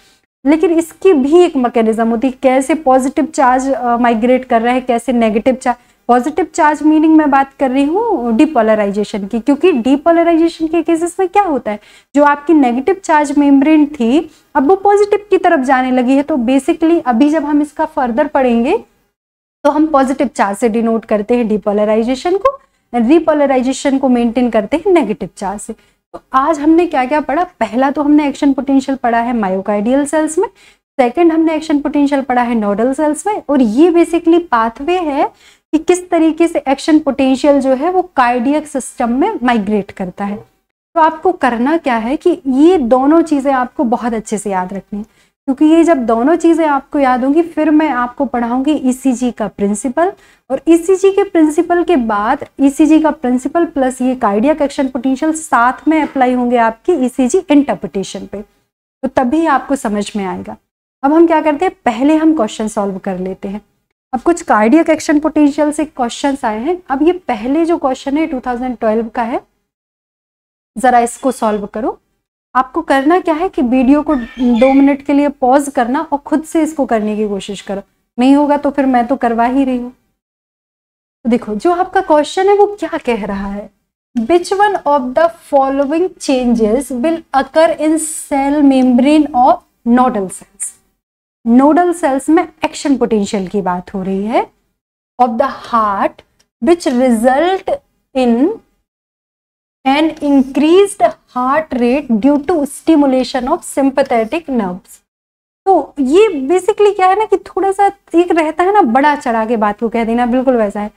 लेकिन इसकी भी एक मैकेनिज्म होती है कैसे पॉजिटिव चार्ज माइग्रेट कर रहा है कैसे negative charge positive charge meaning मैं बात कर रही हूँ डिपोलराइजेशन की क्योंकि डिपोलराइजेशन के केसेस में क्या होता है जो आपकी नेगेटिव चार्ज मेम्ब्रेन थी अब वो पॉजिटिव की तरफ जाने लगी है तो बेसिकली अभी जब हम इसका फर्दर पढ़ेंगे तो हम पॉजिटिव चार्ज से डिनोट करते हैं डिपोलराइजेशन को रिपोलराइजेशन को मेंटेन करते हैं नेगेटिव चार्ज से तो आज हमने क्या क्या पढ़ा पहला तो हमने एक्शन पोटेंशियल पढ़ा है मायोकाइडियल सेल्स में सेकंड हमने एक्शन पोटेंशियल पढ़ा है नोडल सेल्स में और ये बेसिकली पाथवे है कि किस तरीके से एक्शन पोटेंशियल जो है वो कार्डियक सिस्टम में माइग्रेट करता है तो आपको करना क्या है कि ये दोनों चीज़ें आपको बहुत अच्छे से याद रखनी है क्योंकि ये जब दोनों चीज़ें आपको याद होंगी फिर मैं आपको पढ़ाऊंगी ईसीजी e का प्रिंसिपल और ईसीजी e के प्रिंसिपल के बाद ईसीजी e का प्रिंसिपल प्लस ये कार्डियक एक्शन पोटेंशियल साथ में अप्लाई होंगे आपकी ईसीजी इंटरप्रिटेशन पे तो तभी आपको समझ में आएगा अब हम क्या करते हैं पहले हम क्वेश्चन सॉल्व कर लेते हैं अब कुछ कार्डियक एक्शन पोटेंशियल से क्वेश्चन आए हैं अब ये पहले जो क्वेश्चन है टू का है ज़रा इसको सॉल्व करो आपको करना क्या है कि वीडियो को दो मिनट के लिए पॉज करना और खुद से इसको करने की कोशिश करो नहीं होगा तो फिर मैं तो करवा ही रही हूँ तो देखो जो आपका क्वेश्चन है वो क्या कह रहा है which one of the following changes will occur in cell membrane of nodal cells nodal cells में एक्शन पोटेंशियल की बात हो रही है of the heart which result in an increased heart rate due to stimulation of sympathetic nerves तो ये basically क्या है ना कि थोड़ा सा एक रहता है ना बड़ा चढ़ा के बात को कह देना बिल्कुल वैसा है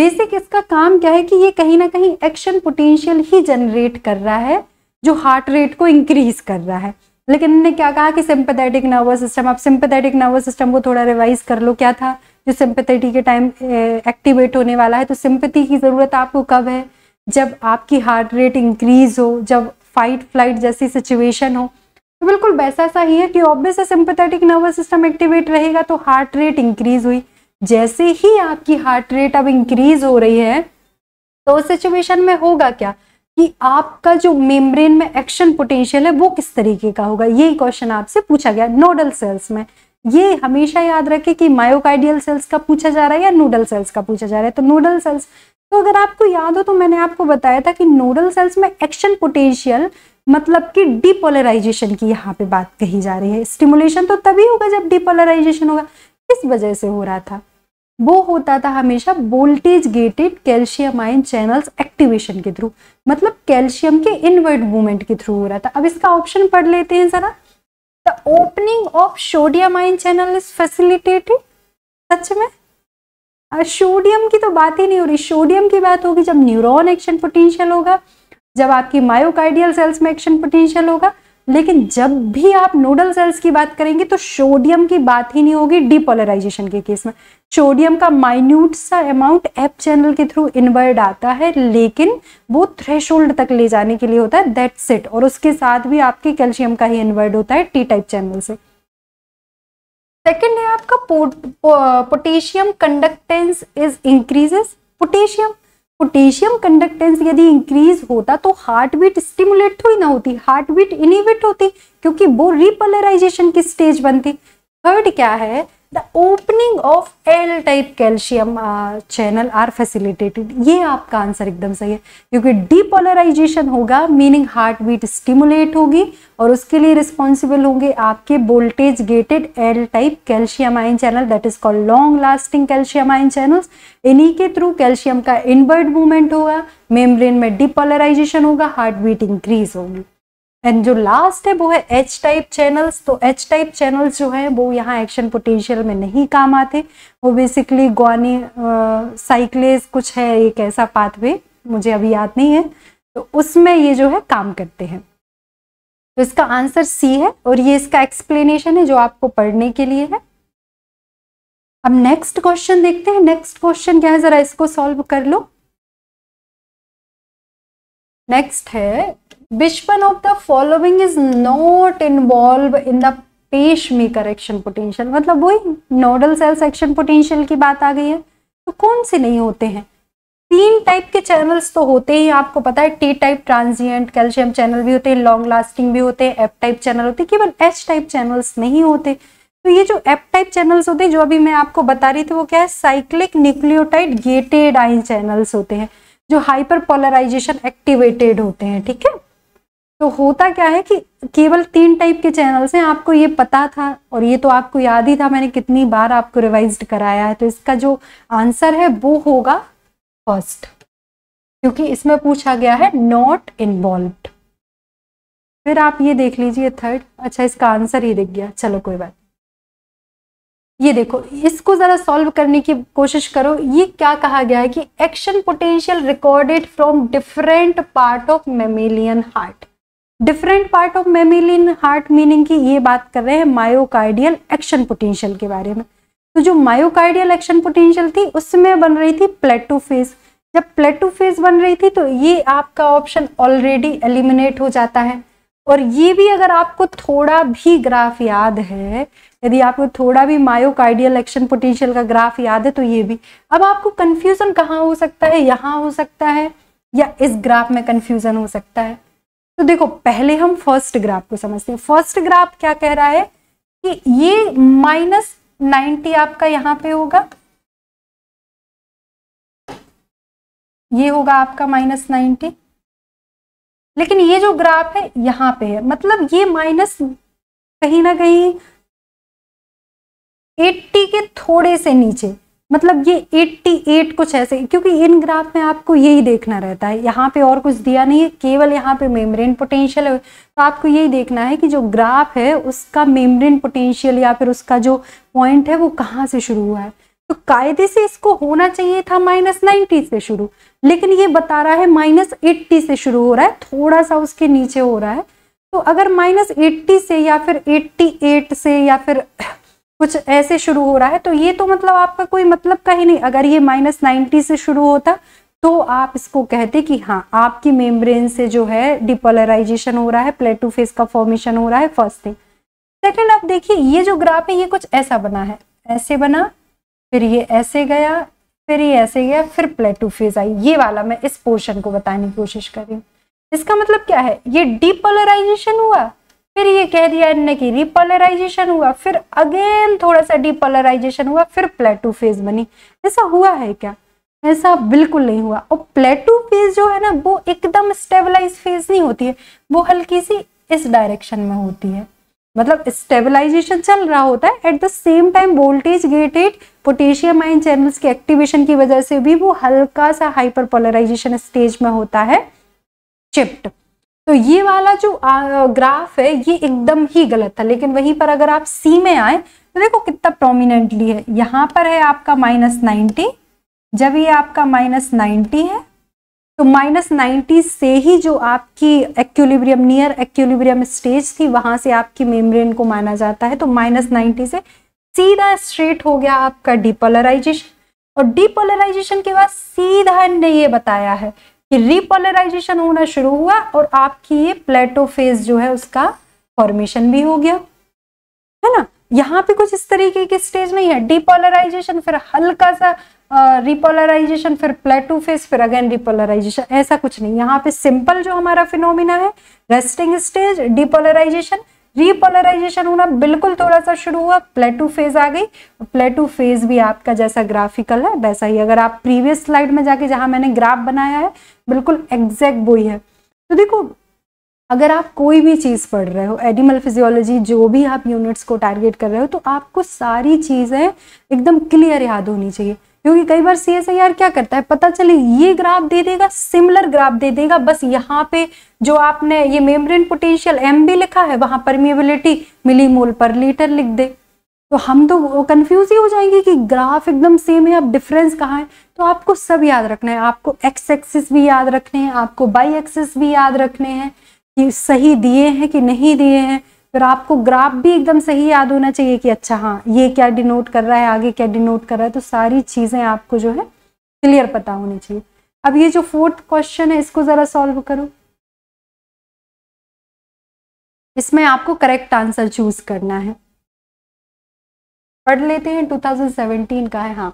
बेसिक इसका काम क्या है कि ये कहीं ना कहीं एक्शन पोटेंशियल ही जनरेट कर रहा है जो हार्ट रेट को इंक्रीज कर रहा है लेकिन इन्होंने क्या कहा कि सिंपथेटिक नर्वस सिस्टम आप सिंपथेटिक नर्वस सिस्टम को थोड़ा रिवाइज कर लो क्या था जो सिंपथेटी के टाइम एक्टिवेट होने वाला है तो सिंपथी की ज़रूरत आपको कब है जब आपकी हार्ट रेट इंक्रीज हो जब फाइट फ्लाइट जैसी सिचुएशन हो तो बिल्कुल वैसा सा ही है कि obvious sympathetic nervous system activate रहेगा तो हार्ट रेट इंक्रीज हुई जैसे ही आपकी हार्ट रेट अब इंक्रीज हो रही है तो उस सिचुएशन में होगा क्या कि आपका जो मेम्ब्रेन में एक्शन पोटेंशियल है वो किस तरीके का होगा यही क्वेश्चन आपसे पूछा गया नोडल सेल्स में ये हमेशा याद रखें कि मायोकाइडियल सेल्स का पूछा जा रहा है या नूडल सेल्स का पूछा जा रहा है तो नूडल सेल्स तो अगर आपको याद हो तो मैंने आपको बताया था कि नोडल सेल्स में एक्शन पोटेंशियल मतलब कि डिपोलराइजेशन की यहाँ पे बात कही जा रही है स्टिमुलेशन तो तभी होगा जब डिपोलराइजेशन होगा किस वजह से हो रहा था वो होता था हमेशा voltage gated calcium ion channels activation के थ्रू मतलब कैल्शियम के इनवर्ट मूवमेंट के थ्रू हो रहा था अब इसका ऑप्शन पढ़ लेते हैं जरा the opening of sodium ion channel is facilitated सच में सोडियम की तो बात ही नहीं हो रही सोडियम की बात होगी जब न्यूरॉन एक्शन पोटेंशियल होगा जब आपकी मायोकाइडियल सेल्स में एक्शन पोटेंशियल होगा लेकिन जब भी आप नोडल सेल्स की बात करेंगे तो सोडियम की बात ही नहीं होगी डिपोलराइजेशन के केस में सोडियम का माइन्यूट सा अमाउंट एप चैनल के थ्रू इनवर्ड आता है लेकिन वो थ्रेशोल्ड तक ले जाने के लिए होता है दैट्स इट और उसके साथ भी आपके कैल्शियम का ही इन्वर्ड होता है टी टाइप चैनल से सेकेंड है आपका potassium conductance is increases potassium potassium conductance यदि इंक्रीज होता तो हार्ट बीट स्टिमुलेट थोड़ी ना होती हार्ट बीट इनिबिट होती क्योंकि वो रिपोलराइजेशन की स्टेज बनती थर्ड क्या है opening opening of L type calcium channel are facilitated. ये आपका आंसर एकदम सही है क्योंकि डीपोलराइजेशन होगा मीनिंग हार्ट बीट स्टिमुलेट होगी और उसके लिए रिस्पॉन्सिबल होंगे आपके voltage gated L type calcium ion channel that is called long lasting calcium ion channels. इन्हीं के थ्रू कैल्शियम का इनवर्ड मूवमेंट होगा membrane में डिपोलराइजेशन होगा हार्ट बीट इंक्रीज होगी एंड जो लास्ट है वो है एच टाइप चैनल्स तो एच टाइप चैनल्स जो है वो यहाँ एक्शन पोटेंशियल में नहीं काम आते वो बेसिकली ग्वानी साइक्लेस कुछ है एक ऐसा पाथवे मुझे अभी याद नहीं है तो उसमें ये जो है काम करते हैं तो इसका आंसर सी है और ये इसका एक्सप्लेनेशन है जो आपको पढ़ने के लिए है अब नेक्स्ट क्वेश्चन देखते हैं नेक्स्ट क्वेश्चन क्या है जरा इसको सॉल्व कर लो नेक्स्ट है which one of the following is not involved in the pacemaker action potential मतलब वही नोडल सेल्स एक्शन पोटेंशियल की बात आ गई है तो कौन से नहीं होते हैं तीन टाइप के चैनल्स तो होते ही आपको पता है T type transient calcium channel भी होते हैं लॉन्ग लास्टिंग भी होते हैं एफ टाइप चैनल होते हैं केवल एच टाइप चैनल्स नहीं होते तो ये जो एफ टाइप चैनल्स होते हैं जो अभी मैं आपको बता रही थी वो क्या है cyclic nucleotide gated ion channels होते हैं जो हाइपर पोलराइजेशन एक्टिवेटेड होते हैं ठीक है तो होता क्या है कि केवल तीन टाइप के चैनल्स हैं आपको ये पता था और ये तो आपको याद ही था मैंने कितनी बार आपको रिवाइज कराया है तो इसका जो आंसर है वो होगा फर्स्ट क्योंकि इसमें पूछा गया है नॉट इन्वॉल्व फिर आप ये देख लीजिए थर्ड अच्छा इसका आंसर ही दिख गया चलो कोई बात ये देखो इसको जरा सॉल्व करने की कोशिश करो ये क्या कहा गया है कि action potential recorded from different part of mammalian heart different part of mammalian heart meaning की ये बात कर रहे हैं मायोकार्डियल एक्शन पोटेंशियल के बारे में तो जो मायोकार्डियल एक्शन पोटेंशियल थी उसमें बन रही थी प्लेटो फेज जब प्लेटो फेज बन रही थी तो ये आपका ऑप्शन ऑलरेडी एलिमिनेट हो जाता है और ये भी अगर आपको थोड़ा भी ग्राफ याद है यदि आपको थोड़ा भी मायोकार्डियल एक्शन पोटेंशियल का ग्राफ याद है तो ये भी अब आपको कन्फ्यूज़न कहाँ हो सकता है यहाँ हो सकता है या इस ग्राफ में कन्फ्यूज़न हो सकता है तो देखो पहले हम फर्स्ट ग्राफ को समझते हैं फर्स्ट ग्राफ क्या कह रहा है कि ये माइनस नाइनटी आपका यहां पे होगा ये होगा आपका माइनस नाइनटी लेकिन ये जो ग्राफ है यहां पे है मतलब ये माइनस कहीं ना कहीं एट्टी के थोड़े से नीचे मतलब ये 88 कुछ ऐसे क्योंकि इन ग्राफ में आपको यही देखना रहता है यहाँ पे और कुछ दिया नहीं है केवल यहाँ पे मेम्ब्रेन पोटेंशियल है तो आपको यही देखना है कि जो ग्राफ है उसका मेम्ब्रेन पोटेंशियल या फिर उसका जो पॉइंट है वो कहाँ से शुरू हुआ है तो कायदे से इसको होना चाहिए था माइनस नाइन्टी से शुरू लेकिन ये बता रहा है माइनस एट्टी से शुरू हो रहा है थोड़ा सा उसके नीचे हो रहा है तो अगर माइनस एट्टी से या फिर एट्टी एट से या फिर कुछ ऐसे शुरू हो रहा है तो ये तो मतलब आपका कोई मतलब का ही नहीं अगर ये माइनस नाइन्टी से शुरू होता तो आप इसको कहते कि हाँ आपकी मेम्ब्रेन से जो है डिपोलराइजेशन हो रहा है प्लेटू फेस का फॉर्मेशन हो रहा है फर्स्ट थिंग सेकेंड आप देखिए ये जो ग्राफ है ये कुछ ऐसा बना है ऐसे बना फिर ये ऐसे गया फिर ये ऐसे गया फिर प्लेटू फेज आई ये वाला मैं इस पोर्शन को बताने की कोशिश कर रही हूँ इसका मतलब क्या है ये डिपोलराइजेशन हुआ फिर ये कह दिया इनने कि रिपोलराइजेशन हुआ फिर अगेन थोड़ा सा डिपोलराइजेशन हुआ फिर प्लेटू फेज बनी ऐसा हुआ है क्या ऐसा बिल्कुल नहीं हुआ और प्लेटू फेज जो है ना वो एकदम स्टेबलाइज फेज नहीं होती है वो हल्की सी इस डायरेक्शन में होती है मतलब स्टेबलाइजेशन चल रहा होता है at the same time voltage gated potassium ion channels के एक्टिवेशन की वजह से भी वो हल्का सा हाइपर पोलराइजेशन स्टेज में होता है चिप्ट तो ये वाला जो आ, ग्राफ है ये एकदम ही गलत था लेकिन वहीं पर अगर आप सी में आए तो देखो कितना प्रोमिनेंटली है यहाँ पर है आपका माइनस नाइन्टी जब ये आपका माइनस नाइन्टी है तो माइनस नाइन्टी से ही जो आपकी एक्यूलिब्रियम नियर एक्यूलिब्रियम स्टेज थी वहां से आपकी मेम्ब्रेन को माना जाता है तो माइनस नाइन्टी से सीधा स्ट्रेट हो गया आपका डिपोलराइजेशन और डिपोलराइजेशन के बाद सीधा ने ये बताया है कि रिपोलराइजेशन होना शुरू हुआ और आपकी ये प्लेटो फेज जो है उसका फॉर्मेशन भी हो गया है ना यहाँ पे कुछ इस तरीके की स्टेज नहीं है डिपोलराइजेशन फिर हल्का सा रिपोलराइजेशन फिर प्लेटो फेज फिर अगेन रिपोलराइजेशन ऐसा कुछ नहीं यहाँ पे सिंपल जो हमारा फिनोमिना है रेस्टिंग स्टेज डिपोलराइजेशन रीपोलराइजेशन होना बिल्कुल थोड़ा सा शुरू हुआ प्लेटू फेज आ गई प्लेटू फेज भी आपका जैसा ग्राफिकल है वैसा ही अगर आप प्रीवियस स्लाइड में जाके जहां मैंने ग्राफ बनाया है बिल्कुल एग्जैक्ट वही है तो देखो अगर आप कोई भी चीज़ पढ़ रहे हो एनिमल फिजियोलॉजी जो भी आप यूनिट्स को टारगेट कर रहे हो तो आपको सारी चीज़ें एकदम क्लियर याद होनी चाहिए क्योंकि कई बार सी एस आई आर क्या करता है पता चले ये ग्राफ दे देगा सिमिलर ग्राफ दे देगा बस यहाँ पे जो आपने ये मेम्ब्रेन पोटेंशियल एम बी लिखा है वहां परमिएबिलिटी मिली मोल पर लीटर लिख दे तो हम तो कंफ्यूज ही हो जाएंगे कि ग्राफ एकदम सेम है अब डिफरेंस कहाँ है तो आपको सब याद रखना है आपको एक्स एक्सिस भी याद रखने हैं आपको बाई एक्सिस भी याद रखने हैं कि सही दिए हैं कि नहीं दिए हैं फिर आपको ग्राफ भी एकदम सही याद होना चाहिए कि अच्छा हाँ ये क्या डिनोट कर रहा है आगे क्या डिनोट कर रहा है तो सारी चीज़ें आपको जो है क्लियर पता होनी चाहिए अब ये जो फोर्थ क्वेश्चन है इसको ज़रा सॉल्व करो इसमें आपको करेक्ट आंसर चूज करना है पढ़ लेते हैं 2017 का है हाँ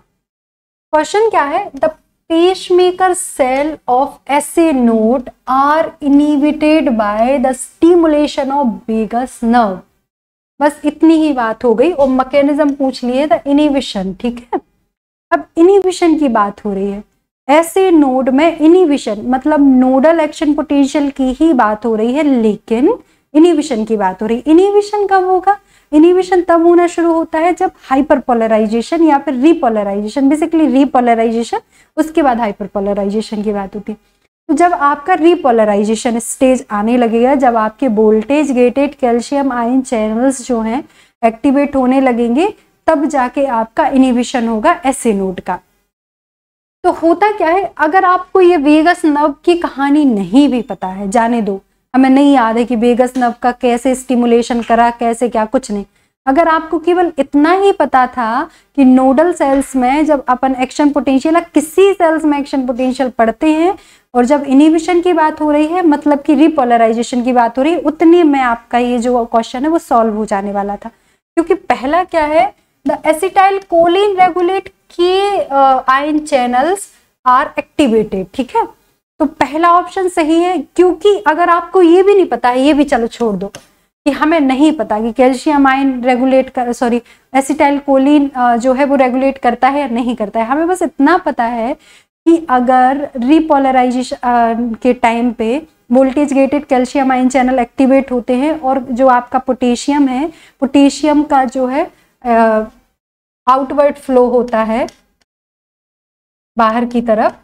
क्वेश्चन क्या है the pacemaker cell of SA node are inhibited by the stimulation of vagus nerve बस इतनी ही बात हो गई और मैकेनिज्म पूछ लिए द इनिविशन ठीक है अब इनिविशन की बात हो रही है ऐसे नोड में इनिविशन मतलब नोडल एक्शन पोटेंशियल की ही बात हो रही है लेकिन इनिविशन की बात हो रही है इनिविशन कब होगा इनिबिशन तब होना शुरू होता है जब हाइपर पोलराइजेशन या फिर रीपोलराइजेशन बेसिकली रीपोलराइजेशन उसके बाद हाइपर पोलराइजेशन की बात होती है तो जब आपका रीपोलराइजेशन स्टेज आने लगेगा जब आपके voltage gated calcium ion channels जो हैं एक्टिवेट होने लगेंगे तब जाके आपका इनिबिशन होगा एसे नोड का तो होता क्या है अगर आपको ये वेगस नर्व की कहानी नहीं भी पता है जाने दो हमें नहीं याद है कि बेगस नव का कैसे स्टिमुलेशन करा कैसे क्या कुछ नहीं अगर आपको केवल इतना ही पता था कि नोडल सेल्स में जब अपन एक्शन पोटेंशियल किसी सेल्स में एक्शन पोटेंशियल पढ़ते हैं और जब इनिबिशन की बात हो रही है मतलब कि रिपोलराइजेशन की बात हो रही है उतनी में आपका ये जो क्वेश्चन है वो सॉल्व हो जाने वाला था क्योंकि पहला क्या है the acetylcholine regulate K ion channels are activated ठीक है तो पहला ऑप्शन सही है क्योंकि अगर आपको ये भी नहीं पता है ये भी चलो छोड़ दो कि हमें नहीं पता कि कैल्शियम आयन रेगुलेट कर सॉरी एसिटाइल कोलिन जो है वो रेगुलेट करता है या नहीं करता है हमें बस इतना पता है कि अगर रिपोलराइजेशन के टाइम पे voltage gated calcium ion channel activate होते हैं और जो आपका पोटेशियम है पोटेशियम का जो है आउटवर्ड फ्लो होता है बाहर की तरफ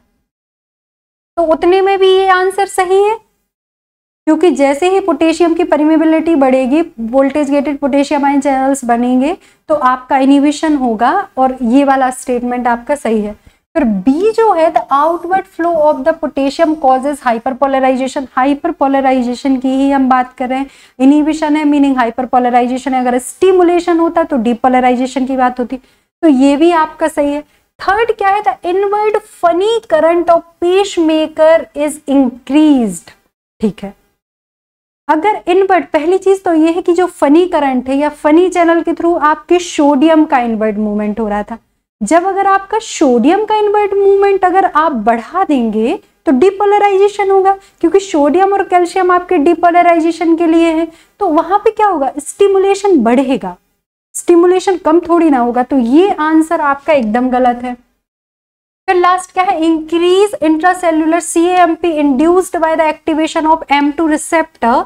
तो उतने में भी ये आंसर सही है क्योंकि जैसे ही पोटेशियम की परमिबिलिटी बढ़ेगी voltage gated potassium ion channels बनेंगे तो आपका इनिविशन होगा और ये वाला स्टेटमेंट आपका सही है फिर बी जो है the outward flow of the potassium causes hyperpolarization hyperpolarization की ही हम बात कर रहे हैं इनिविशन है मीनिंग हाइपर पोलराइजेशन है अगर स्टिमुलेशन होता तो डीपोलराइजेशन की बात होती तो ये भी आपका सही है थर्ड क्या है the inward funny current of pacemaker is increase ठीक है अगर इनवर्ड पहली चीज तो ये है कि जो फनी करंट है या फनी चैनल के थ्रू आपके सोडियम का इनवर्ड मूवमेंट हो रहा था जब अगर आपका सोडियम का इनवर्ट मूवमेंट अगर आप बढ़ा देंगे तो डिपोलराइजेशन होगा क्योंकि सोडियम और कैल्शियम आपके डिपोलराइजेशन के लिए है तो वहां पे क्या होगा स्टिमुलेशन बढ़ेगा स्टिमुलेशन कम थोड़ी ना होगा तो ये आंसर आपका एकदम गलत है फिर लास्ट क्या है increase intracellular C M P induced by the activation of M two receptor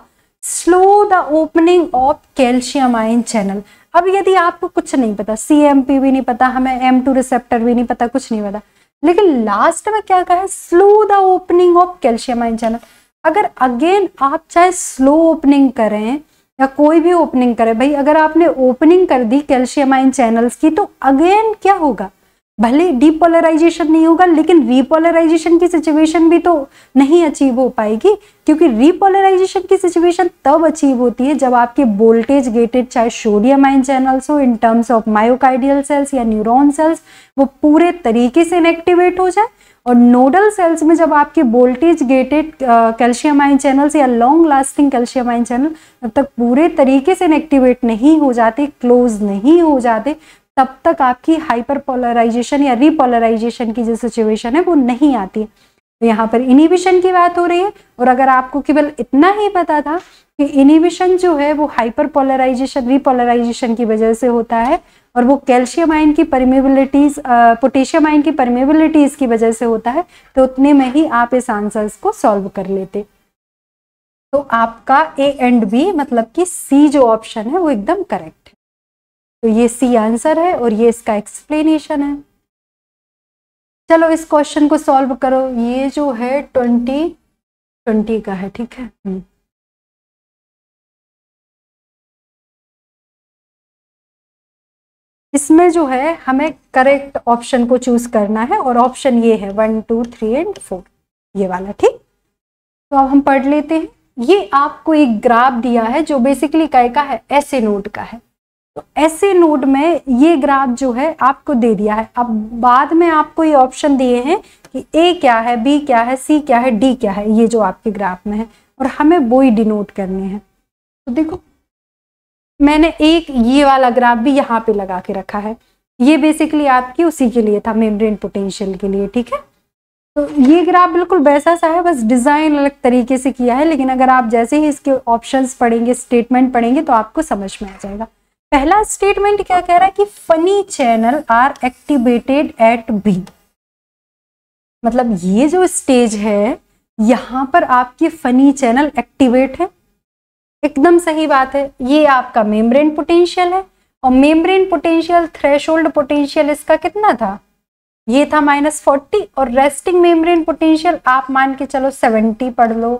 slow the opening of calcium ion channel अब यदि आपको कुछ नहीं पता सी एम पी भी नहीं पता हमें एम टू रिसेप्टर भी नहीं पता कुछ नहीं पता लेकिन लास्ट में क्या कहा है slow the opening of calcium ion channel अगर अगेन आप चाहे स्लो ओपनिंग करें या कोई भी ओपनिंग करे भाई अगर आपने ओपनिंग कर दी कैल्शियम आइन चैनल्स की तो अगेन क्या होगा भले डीपोलराइजेशन नहीं होगा लेकिन रीपोलराइजेशन की सिचुएशन भी तो नहीं अचीव हो पाएगी क्योंकि रीपोलराइजेशन की सिचुएशन तब अचीव होती है जब आपके वोल्टेज गेटेड चाहे सोडियम आयन चैनल्स हो in terms of myocardial cells या न्यूरोन सेल्स वो पूरे तरीके से इनएक्टिवेट हो जाए और नोडल सेल्स में जब आपके voltage gated calcium ion channels या long lasting calcium ion channel जब तक पूरे तरीके से इनएक्टिवेट नहीं हो जाते क्लोज नहीं हो जाते तब तक आपकी हाइपर पोलराइजेशन या रिपोलराइजेशन की जो सिचुएशन है वो नहीं आती है तो यहाँ पर इनिबिशन की बात हो रही है और अगर आपको केवल इतना ही पता था कि इनिबिशन जो है वो हाइपर पोलराइजेशन रिपोलराइजेशन की वजह से होता है और वो कैल्शियम आयन की परमेबिलिटीज़ पोटेशियम आयन की परमेबिलिटीज़ की वजह से होता है तो उतने में ही आप इस आंसर्स को सॉल्व कर लेते तो आपका ए एंड बी मतलब कि सी जो ऑप्शन है वो एकदम करेक्ट है तो ये सी आंसर है और ये इसका एक्सप्लेनेशन है चलो इस क्वेश्चन को सॉल्व करो ये जो है ट्वेंटी ट्वेंटी का है ठीक है हम्म। इसमें जो है हमें करेक्ट ऑप्शन को चूज करना है और ऑप्शन ये है one two three and four ये वाला ठीक तो अब हम पढ़ लेते हैं ये आपको एक ग्राफ दिया है जो बेसिकली कह का है ऐसे नोट का है तो ऐसे नोट में ये ग्राफ जो है आपको दे दिया है अब बाद में आपको ये ऑप्शन दिए हैं कि ए क्या है बी क्या है सी क्या है डी क्या है ये जो आपके ग्राफ में है और हमें वो ही डिनोट करने हैं तो देखो मैंने एक ये वाला ग्राफ भी यहाँ पे लगा के रखा है ये बेसिकली आपकी उसी के लिए था मेम्ब्रेन पोटेंशियल के लिए ठीक है तो ये ग्राफ बिल्कुल वैसा सा है बस डिज़ाइन अलग तरीके से किया है लेकिन अगर आप जैसे ही इसके ऑप्शंस पढ़ेंगे स्टेटमेंट पढ़ेंगे तो आपको समझ में आ जाएगा पहला स्टेटमेंट क्या कह रहा है कि funny channel are activated at B मतलब ये जो स्टेज है यहाँ पर आपके फनी चैनल एक्टिवेट है एकदम सही बात है ये आपका मेम्ब्रेन पोटेंशियल है और मेम्ब्रेन पोटेंशियल थ्रेशोल्ड पोटेंशियल इसका कितना था ये था माइनस फोर्टी और रेस्टिंग मेम्ब्रेन पोटेंशियल आप मान के चलो सेवेंटी पढ़ लो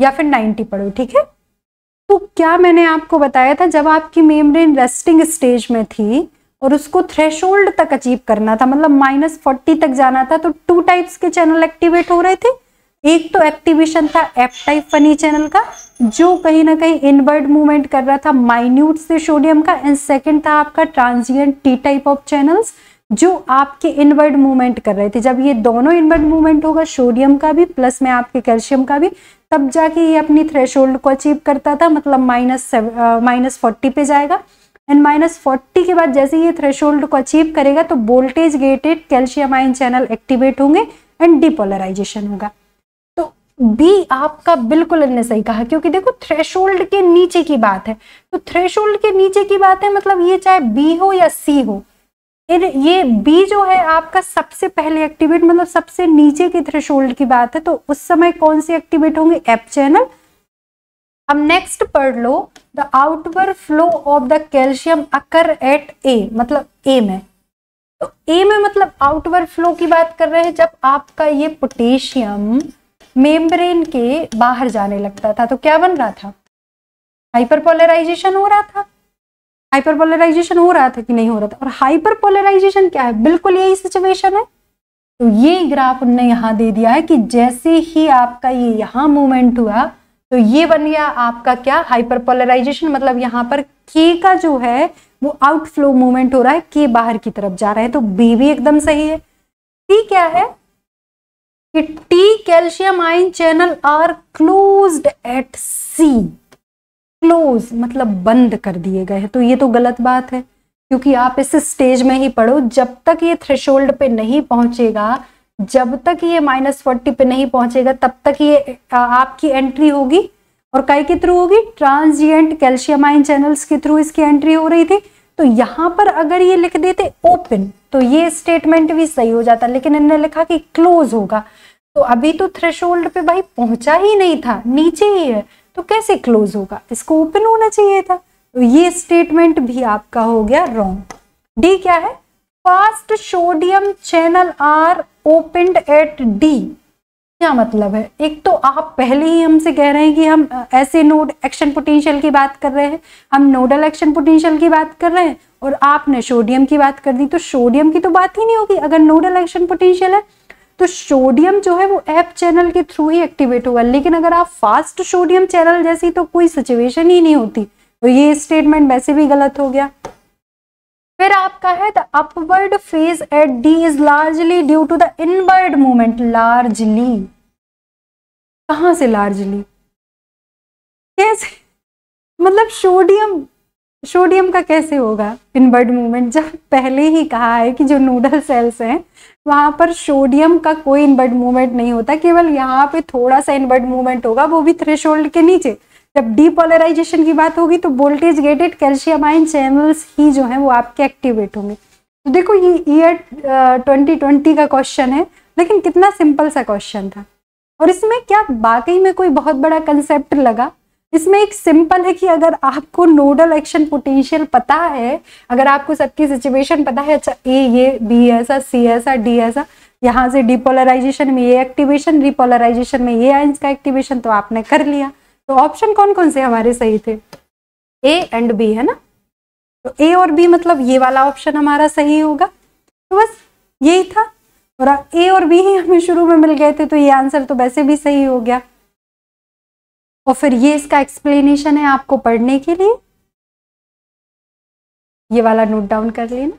या फिर नाइन्टी पढ़ो ठीक है तो क्या मैंने आपको बताया था जब आपकी मेम्ब्रेन रेस्टिंग स्टेज में थी और उसको थ्रेशोल्ड तक अचीव करना था मतलब माइनस फोर्टी तक जाना था तो टू टाइप्स के चैनल एक्टिवेट हो रहे थे एक तो एक्टिवेशन था टाइप फनी चैनल का जो कहीं ना कहीं इनवर्ड मूवमेंट कर रहा था माइन्यूट से सोडियम का एंड सेकंड था आपका transient T type of channels जो आपके इनवर्ड मूवमेंट कर रहे थे जब ये दोनों इनवर्ड मूवमेंट होगा सोडियम का भी प्लस में आपके कैल्शियम का भी तब जाके ये अपनी थ्रेश को अचीव करता था मतलब माइनस माइनस फोर्टी पे जाएगा एंड माइनस फोर्टी के बाद जैसे ये थ्रेशोल्ड को अचीव करेगा तो voltage gated calcium ion channel activate होंगे एंड डिपोलराइजेशन होगा बी आपका बिल्कुल इनने सही कहा क्योंकि देखो थ्रेशोल्ड के नीचे की बात है तो थ्रेशोल्ड के नीचे की बात है मतलब ये चाहे बी हो या सी हो ये बी जो है आपका सबसे पहले एक्टिवेट मतलब सबसे नीचे के थ्रेशोल्ड की बात है तो उस समय कौन से एक्टिवेट होंगे एप चैनल अब नेक्स्ट पढ़ लो the outward flow of the calcium occur at A मतलब ए में तो ए में मतलब आउटवर फ्लो की बात कर रहे हैं जब आपका ये पोटेशियम मेम्ब्रेन के बाहर जाने लगता था तो क्या बन रहा था हाइपरपोलराइजेशन हो रहा था हाइपरपोलराइजेशन हो रहा था कि नहीं हो रहा था और हाइपरपोलराइजेशन क्या है बिल्कुल यही सिचुएशन है तो ये ग्राफ उनने यहाँ दे दिया है कि जैसे ही आपका ये यहाँ मूवमेंट हुआ तो ये बन गया आपका क्या हाइपरपोलराइजेशन मतलब यहाँ पर के का जो है वो आउटफ्लो मूवमेंट हो रहा है के बाहर की तरफ जा रहा है तो बी भी एकदम सही है सी क्या है कि T calcium ion channel are closed at C close मतलब बंद कर दिए गए हैं तो ये तो गलत बात है क्योंकि आप इस स्टेज में ही पढ़ो जब तक ये थ्रेशोल्ड पे नहीं पहुंचेगा जब तक ये माइनस फोर्टी पे नहीं पहुंचेगा तब तक ये आपकी एंट्री होगी और कई के थ्रू होगी ट्रांसजियंट कैल्शियम आयन चैनल्स के थ्रू इसकी एंट्री हो रही थी तो यहां पर अगर ये लिख देते ओपन तो ये स्टेटमेंट भी सही हो जाता लेकिन इन्होंने लिखा कि क्लोज होगा तो अभी तो थ्रेश पे भाई पहुंचा ही नहीं था नीचे ही है तो कैसे क्लोज होगा इसको ओपन होना चाहिए था तो ये स्टेटमेंट भी आपका हो गया रॉन्ग डी क्या है fast sodium channel are open at D क्या मतलब है एक तो आप पहले ही हमसे कह रहे हैं कि हम ऐसे नोड एक्शन पोटेंशियल की बात कर रहे हैं हम नोडल एक्शन पोटेंशियल की बात कर रहे हैं और आपने सोडियम की बात कर दी तो सोडियम की तो बात ही नहीं होगी अगर नोडल एक्शन पोटेंशियल है तो सोडियम जो है वो एप चैनल के थ्रू ही एक्टिवेट होगा लेकिन अगर आप फास्ट सोडियम चैनल जैसी तो कोई सिचुएशन ही नहीं होती तो ये स्टेटमेंट वैसे भी गलत हो गया फिर आपका है the upward phase at D is largely due to the inward movement largely कहा से लार्जली कैसे मतलब सोडियम सोडियम का कैसे होगा इनवर्ड मूवमेंट जब पहले ही कहा है कि जो नूडल सेल्स हैं वहां पर सोडियम का कोई इनवर्ड मूवमेंट नहीं होता केवल यहाँ पे थोड़ा सा इनवर्ड मूवमेंट होगा वो भी थ्रेशोल्ड के नीचे जब डीपोलराइजेशन की बात होगी तो voltage gated calcium ion channels ही जो हैं वो आपके एक्टिवेट होंगे तो देखो ये ईयर ट्वेंटी ट्वेंटी का क्वेश्चन है लेकिन कितना सिंपल सा क्वेश्चन था और इसमें क्या वाकई में कोई बहुत बड़ा कंसेप्ट लगा इसमें एक सिंपल है कि अगर आपको नोडल एक्शन पोटेंशियल पता है अगर आपको सबकी सिचुएशन पता है अच्छा ए ये बी ऐसा सी ऐसा डी ऐसा यहाँ से डिपोलराइजेशन में ये एक्टिवेशन रिपोलराइजेशन में ये आइंस का एक्टिवेशन तो आपने कर लिया तो ऑप्शन कौन कौन से हमारे सही थे ए एंड बी है ना तो ए और बी मतलब ये वाला ऑप्शन हमारा सही होगा तो बस यही था और ए और बी ही हमें शुरू में मिल गए थे तो ये आंसर तो वैसे भी सही हो गया और फिर ये इसका एक्सप्लेनेशन है आपको पढ़ने के लिए ये वाला नोट डाउन कर लेना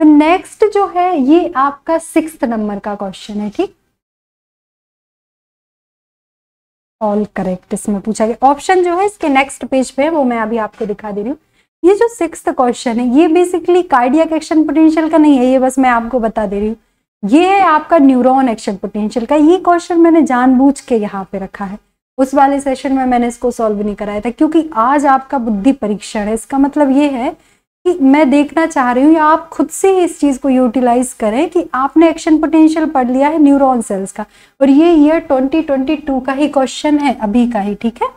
तो नेक्स्ट जो है ये आपका सिक्स नंबर का क्वेश्चन है ठीक ऑल करेक्ट इसमें पूछा गया ऑप्शन जो है इसके नेक्स्ट पेज पे है वो मैं अभी आपको दिखा दे रही हूँ ये जो सिक्स क्वेश्चन है ये बेसिकली कार्डियक एक्शन पोटेंशियल का नहीं है ये बस मैं आपको बता दे रही हूँ ये है आपका न्यूरॉन एक्शन पोटेंशियल का ये क्वेश्चन मैंने जानबूझ के यहाँ पे रखा है उस वाले सेशन में मैंने इसको सॉल्व नहीं कराया था क्योंकि आज आपका बुद्धि परीक्षण है इसका मतलब ये है मैं देखना चाह रही हूँ या आप खुद से इस चीज़ को यूटिलाइज करें कि आपने एक्शन पोटेंशियल पढ़ लिया है न्यूरॉन सेल्स का और ये ईयर 2022 का ही क्वेश्चन है अभी का ही ठीक है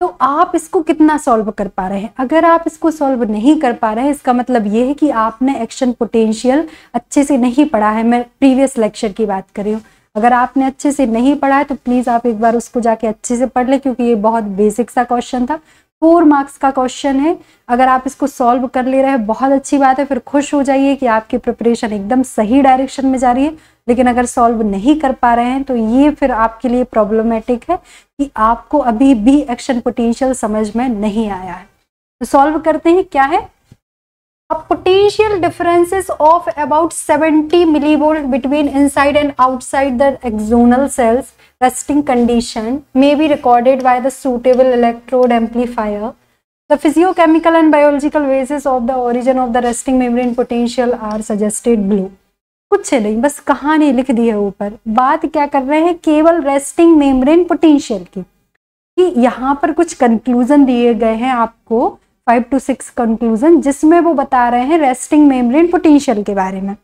तो आप इसको कितना सॉल्व कर पा रहे हैं अगर आप इसको सॉल्व नहीं कर पा रहे हैं इसका मतलब ये है कि आपने एक्शन पोटेंशियल अच्छे से नहीं पढ़ा है मैं प्रीवियस लेक्चर की बात कर रही हूँ अगर आपने अच्छे से नहीं पढ़ा है तो प्लीज़ आप एक बार उसको जाके अच्छे से पढ़ लें क्योंकि ये बहुत बेसिक सा क्वेश्चन था फोर मार्क्स का क्वेश्चन है अगर आप इसको सॉल्व कर ले रहे हैं बहुत अच्छी बात है फिर खुश हो जाइए कि आपकी प्रिपरेशन एकदम सही डायरेक्शन में जा रही है लेकिन अगर सॉल्व नहीं कर पा रहे हैं तो ये फिर आपके लिए प्रॉब्लमेटिक है कि आपको अभी भी एक्शन पोटेंशियल समझ में नहीं आया है तो सॉल्व करते हैं क्या है potential differences of about 70 millivolt between inside and outside the axonal cells resting condition may be recorded by the suitable electrode amplifier. The physicochemical and biological basis of the origin of the resting membrane potential are suggested below. कुछ है नहीं बस कहानी लिख दी है ऊपर बात क्या कर रहे हैं केवल रेस्टिंग मेम्ब्रेन पोटेंशियल की कि यहाँ पर कुछ कंक्लूजन दिए गए हैं आपको फाइव टू सिक्स कंक्लूजन जिसमें वो बता रहे हैं रेस्टिंग मेम्ब्रेन पोटेंशियल के बारे में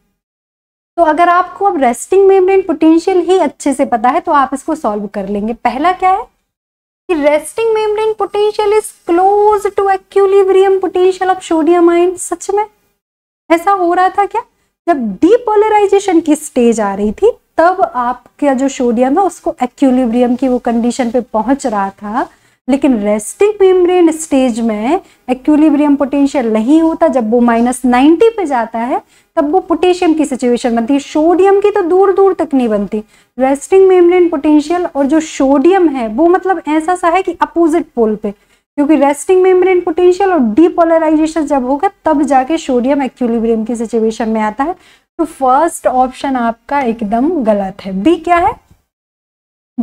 तो अगर आपको अब रेस्टिंग मेम्ब्रेन पोटेंशियल ही अच्छे से पता है तो आप इसको सॉल्व कर लेंगे पहला क्या है कि resting membrane potential is close to equilibrium potential of sodium ion सच में ऐसा हो रहा था क्या जब डीपोलराइजेशन की स्टेज आ रही थी तब आपका जो सोडियम है उसको एक्यूलिब्रियम की वो कंडीशन पे पहुंच रहा था लेकिन रेस्टिंग मेम्ब्रेन स्टेज में एक्यूलिब्रियम पोटेंशियल नहीं होता जब वो माइनस नाइन्टी पे जाता है तब वो पोटेशियम की सिचुएशन बनती है सोडियम की तो दूर दूर तक नहीं बनती रेस्टिंग मेम्ब्रेन पोटेंशियल और जो सोडियम है वो मतलब ऐसा सा है कि अपोजिट पोल पे क्योंकि रेस्टिंग मेम्ब्रेन पोटेंशियल और डीपोलराइजेशन जब होगा तब जाके सोडियम एक्यूलिब्रियम की सिचुएशन में आता है तो फर्स्ट ऑप्शन आपका एकदम गलत है बी क्या है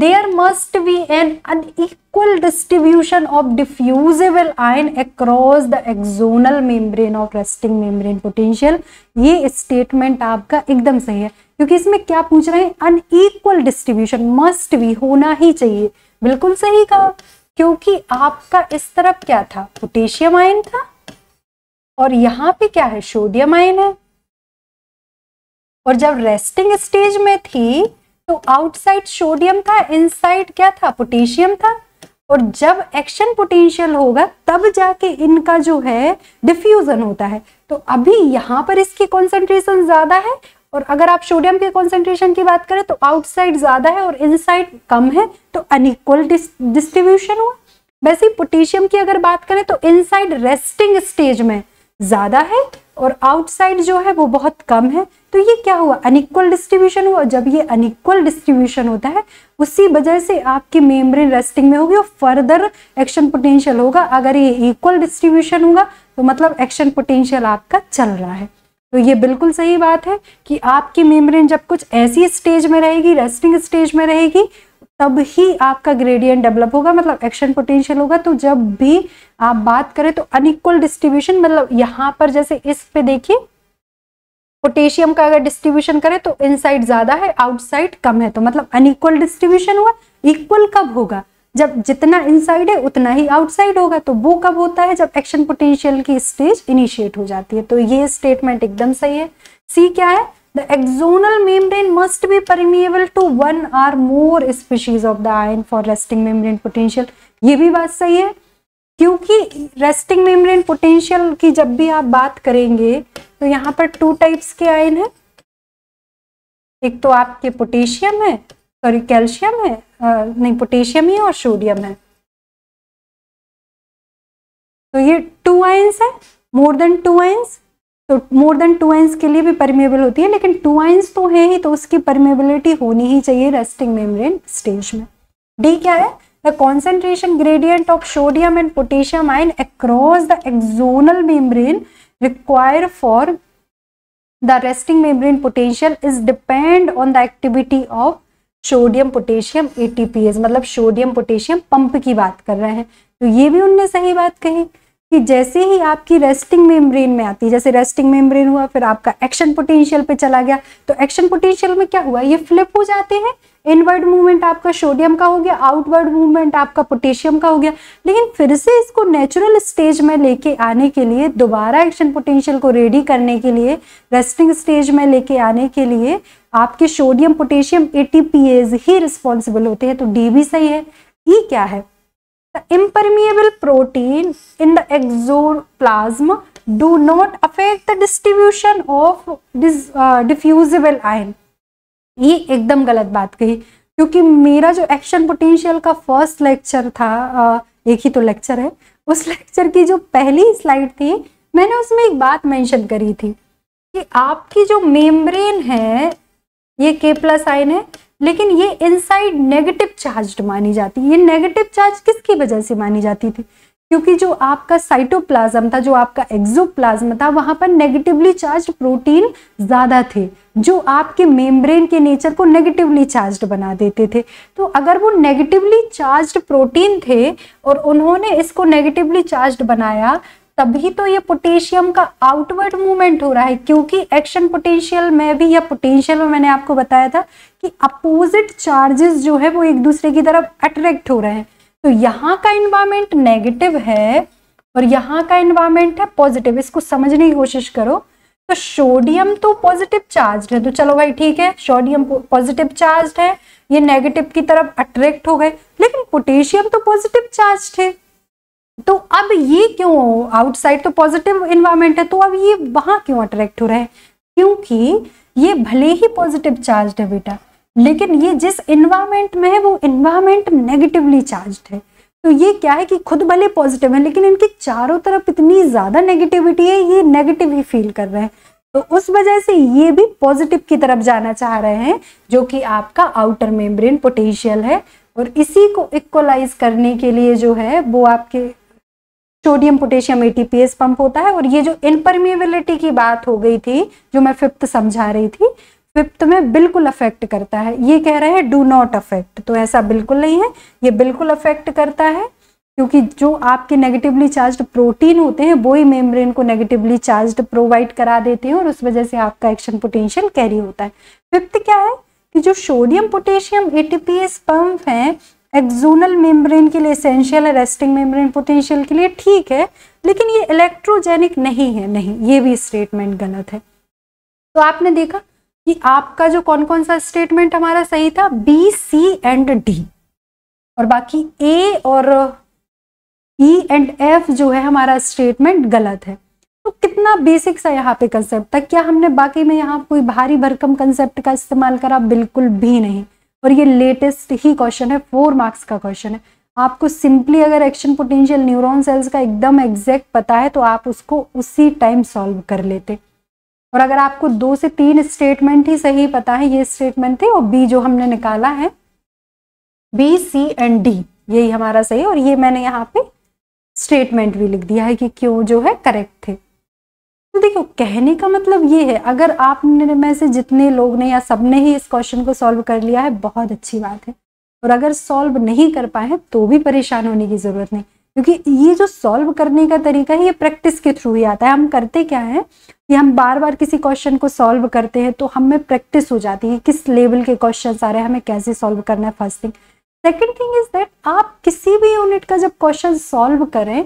there must be an unequal distribution of diffusible ion across the axonal membrane of resting membrane potential ये स्टेटमेंट आपका एकदम सही है क्योंकि इसमें क्या पूछ रहे हैं अन अनईक्वल डिस्ट्रीब्यूशन मस्ट भी होना ही चाहिए बिल्कुल सही कहा क्योंकि आपका इस तरफ क्या था पोटेशियम आयन था और यहाँ पे क्या है सोडियम आयन है और जब रेस्टिंग स्टेज में थी तो आउटसाइड सोडियम था इनसाइड क्या था पोटेशियम था और जब एक्शन पोटेंशियल होगा तब जाके इनका जो है डिफ्यूजन होता है तो अभी यहाँ पर इसकी कॉन्सेंट्रेशन ज्यादा है और अगर आप सोडियम के कॉन्सेंट्रेशन की बात करें तो आउटसाइड ज्यादा है और इनसाइड कम है तो अनइक्वल डिस्ट्रीब्यूशन हुआ वैसे पोटेशियम की अगर बात करें तो इनसाइड रेस्टिंग स्टेज में ज्यादा है और आउटसाइड जो है वो बहुत कम है तो ये क्या हुआ अनिक्वल डिस्ट्रीब्यूशन हुआ जब ये अनिक्वल डिस्ट्रीब्यूशन होता है उसी वजह से आपकी मेम्ब्रेन रेस्टिंग में होगी और फर्दर एक्शन पोटेंशियल होगा अगर ये इक्वल डिस्ट्रीब्यूशन होगा तो मतलब एक्शन पोटेंशियल आपका चल रहा है तो ये बिल्कुल सही बात है कि आपकी मेम्ब्रेन जब कुछ ऐसी स्टेज में रहेगी रेस्टिंग स्टेज में रहेगी तब ही आपका ग्रेडियंट डेवलप होगा मतलब एक्शन पोटेंशियल होगा तो जब भी आप बात करें तो अनिक्वल डिस्ट्रीब्यूशन मतलब यहाँ पर जैसे इस पे देखिए पोटेशियम का अगर डिस्ट्रीब्यूशन करें तो इनसाइड ज्यादा है आउटसाइड कम है तो मतलब अनइक्वल डिस्ट्रीब्यूशन हुआ इक्वल कब होगा जब जितना इनसाइड है उतना ही आउटसाइड होगा तो वो कब होता है जब एक्शन पोटेंशियल की स्टेज इनिशिएट हो जाती है तो ये स्टेटमेंट एकदम सही है सी क्या है the axonal membrane must be permeable to one or more species of the ion for resting membrane potential ये भी बात सही है क्योंकि रेस्टिंग मेम्ब्रेन पोटेंशियल की जब भी आप बात करेंगे तो यहाँ पर टू टाइप्स के आयन है एक तो आपके पोटेशियम है सॉरी कैल्शियम है आ, नहीं पोटेशियम ही और सोडियम है तो ये टू आइंस है मोर देन टू आइंस तो मोर देन टू आइंस के लिए भी परमेबल होती है लेकिन टू आइंस तो है ही तो उसकी परमेबिलिटी होनी ही चाहिए रेस्टिंग मेम्ब्रेन स्टेज में डी क्या है the concentration gradient of sodium and potassium ion across the axonal membrane required for the resting membrane potential is depend on the activity of sodium potassium ATPase मतलब sodium potassium pump की बात कर रहे हैं तो ये भी उनने सही बात कही कि जैसे ही आपकी रेस्टिंग मेम्ब्रेन में आती है जैसे रेस्टिंग मेम्ब्रेन हुआ फिर आपका एक्शन पोटेंशियल पे चला गया तो एक्शन पोटेंशियल में क्या हुआ ये फ्लिप हो जाते हैं इनवर्ड मूवमेंट आपका सोडियम का हो गया आउटवर्ड मूवमेंट आपका पोटेशियम का हो गया लेकिन फिर से इसको नेचुरल स्टेज में लेके आने के लिए दोबारा एक्शन पोटेंशियल को रेडी करने के लिए रेस्टिंग स्टेज में लेके आने के लिए आपके सोडियम पोटेशियम ए ही रिस्पॉन्सिबल होते हैं तो डी भी सही है ई e क्या है impermeable protein in the exoplasm do do not affect the distribution of uh, diffusible ये एकदम गलत बात कही क्योंकि मेरा जो एक्शन पोटेंशियल का फर्स्ट लेक्चर था एक ही तो लेक्चर है उस लेक्चर की जो पहली स्लाइड थी मैंने उसमें एक बात मेंशन करी थी कि आपकी जो मेम्ब्रेन है ये के प्लस आइन है लेकिन ये इनसाइड नेगेटिव चार्ज मानी जाती है ये नेगेटिव चार्ज किसकी वजह से मानी जाती थी क्योंकि जो आपका साइटोप्लाज्म था जो आपका एक्सोप्लाज्म था वहां पर नेगेटिवली चार्ज प्रोटीन ज्यादा थे जो आपके मेम्ब्रेन के नेचर को नेगेटिवली चार्ज बना देते थे तो अगर वो नेगेटिवली चार्ज प्रोटीन थे और उन्होंने इसको नेगेटिवली चार्ज बनाया तभी तो ये पोटेशियम का आउटवर्ड मूवमेंट हो रहा है क्योंकि एक्शन पोटेंशियल में भी या पोटेंशियल में मैंने आपको बताया था कि अपोजिट चार्जेस जो है वो एक दूसरे की तरफ अट्रैक्ट हो रहे हैं तो यहाँ का इन्वायरमेंट नेगेटिव है और यहाँ का इन्वायरमेंट है पॉजिटिव इसको समझने की कोशिश करो तो सोडियम तो पॉजिटिव चार्ज है तो चलो भाई ठीक है सोडियम पॉजिटिव चार्ज है ये नेगेटिव की तरफ अट्रैक्ट हो गए लेकिन पोटेशियम तो पॉजिटिव चार्ज थे तो अब ये क्यों आउटसाइड तो पॉजिटिव इन्वायरमेंट है तो अब ये वहां क्यों अट्रैक्ट हो रहे हैं क्योंकि ये भले ही पॉजिटिव चार्ज है बेटा लेकिन ये जिस इन्वायरमेंट में है वो इन्वायरमेंट नेगेटिवली चार्ज है तो ये क्या है कि खुद भले पॉजिटिव है लेकिन इनके चारों तरफ इतनी ज़्यादा नेगेटिविटी है ये नेगेटिव ही फील कर रहे हैं तो उस वजह से ये भी पॉजिटिव की तरफ जाना चाह रहे हैं जो कि आपका आउटर मेम्ब्रेन पोटेंशियल है और इसी को इक्वलाइज करने के लिए जो है वो आपके सोडियम पोटेशियम एटीपीएस पंप होता है और ये जो इनपरमेबिलिटी की बात हो गई थी जो मैं फिफ्थ समझा रही थी फिफ्थ में बिल्कुल अफेक्ट करता है ये कह रहे हैं डू नॉट अफेक्ट तो ऐसा बिल्कुल नहीं है ये बिल्कुल अफेक्ट करता है क्योंकि जो आपके नेगेटिवली चार्ज प्रोटीन होते हैं वो ही मेम्ब्रेन को नेगेटिवली चार्ज प्रोवाइड करा देते हैं और उस वजह से आपका एक्शन पोटेंशियल कैरी होता है फिफ्थ क्या है कि जो सोडियम पोटेशियम एटीपीएस पंप है एक्जोनल मेम्ब्रेन के लिए एसेंशियल है रेस्टिंग मेम्ब्रेन पोटेंशियल के लिए ठीक है लेकिन ये इलेक्ट्रोजेनिक नहीं है नहीं ये भी स्टेटमेंट गलत है तो आपने देखा कि आपका जो कौन कौन सा स्टेटमेंट हमारा सही था बी सी एंड डी और बाकी ए और ई एंड एफ जो है हमारा स्टेटमेंट गलत है तो कितना बेसिक सा यहाँ पे कंसेप्ट था क्या हमने बाकी में यहाँ कोई भारी भरकम कंसेप्ट का इस्तेमाल करा बिल्कुल भी नहीं और ये लेटेस्ट ही क्वेश्चन है फोर मार्क्स का क्वेश्चन है आपको सिंपली अगर एक्शन पोटेंशियल न्यूरॉन सेल्स का एकदम एग्जैक्ट पता है तो आप उसको उसी टाइम सॉल्व कर लेते और अगर आपको दो से तीन स्टेटमेंट ही सही पता है ये स्टेटमेंट थे और बी जो हमने निकाला है बी सी एंड डी यही हमारा सही और ये मैंने यहाँ पे स्टेटमेंट भी लिख दिया है कि क्यों जो है करेक्ट थे तो देखो कहने का मतलब ये है अगर आपने में से जितने लोग ने या सबने ही इस क्वेश्चन को सॉल्व कर लिया है बहुत अच्छी बात है और अगर सॉल्व नहीं कर पाए तो भी परेशान होने की ज़रूरत नहीं क्योंकि ये जो सॉल्व करने का तरीका है ये प्रैक्टिस के थ्रू ही आता है हम करते क्या है कि हम बार बार किसी क्वेश्चन को सॉल्व करते हैं तो हमें प्रैक्टिस हो जाती है किस लेवल के क्वेश्चन आ रहे हैं हमें कैसे सॉल्व करना है first thing second thing is that आप किसी भी यूनिट का जब क्वेश्चन सॉल्व करें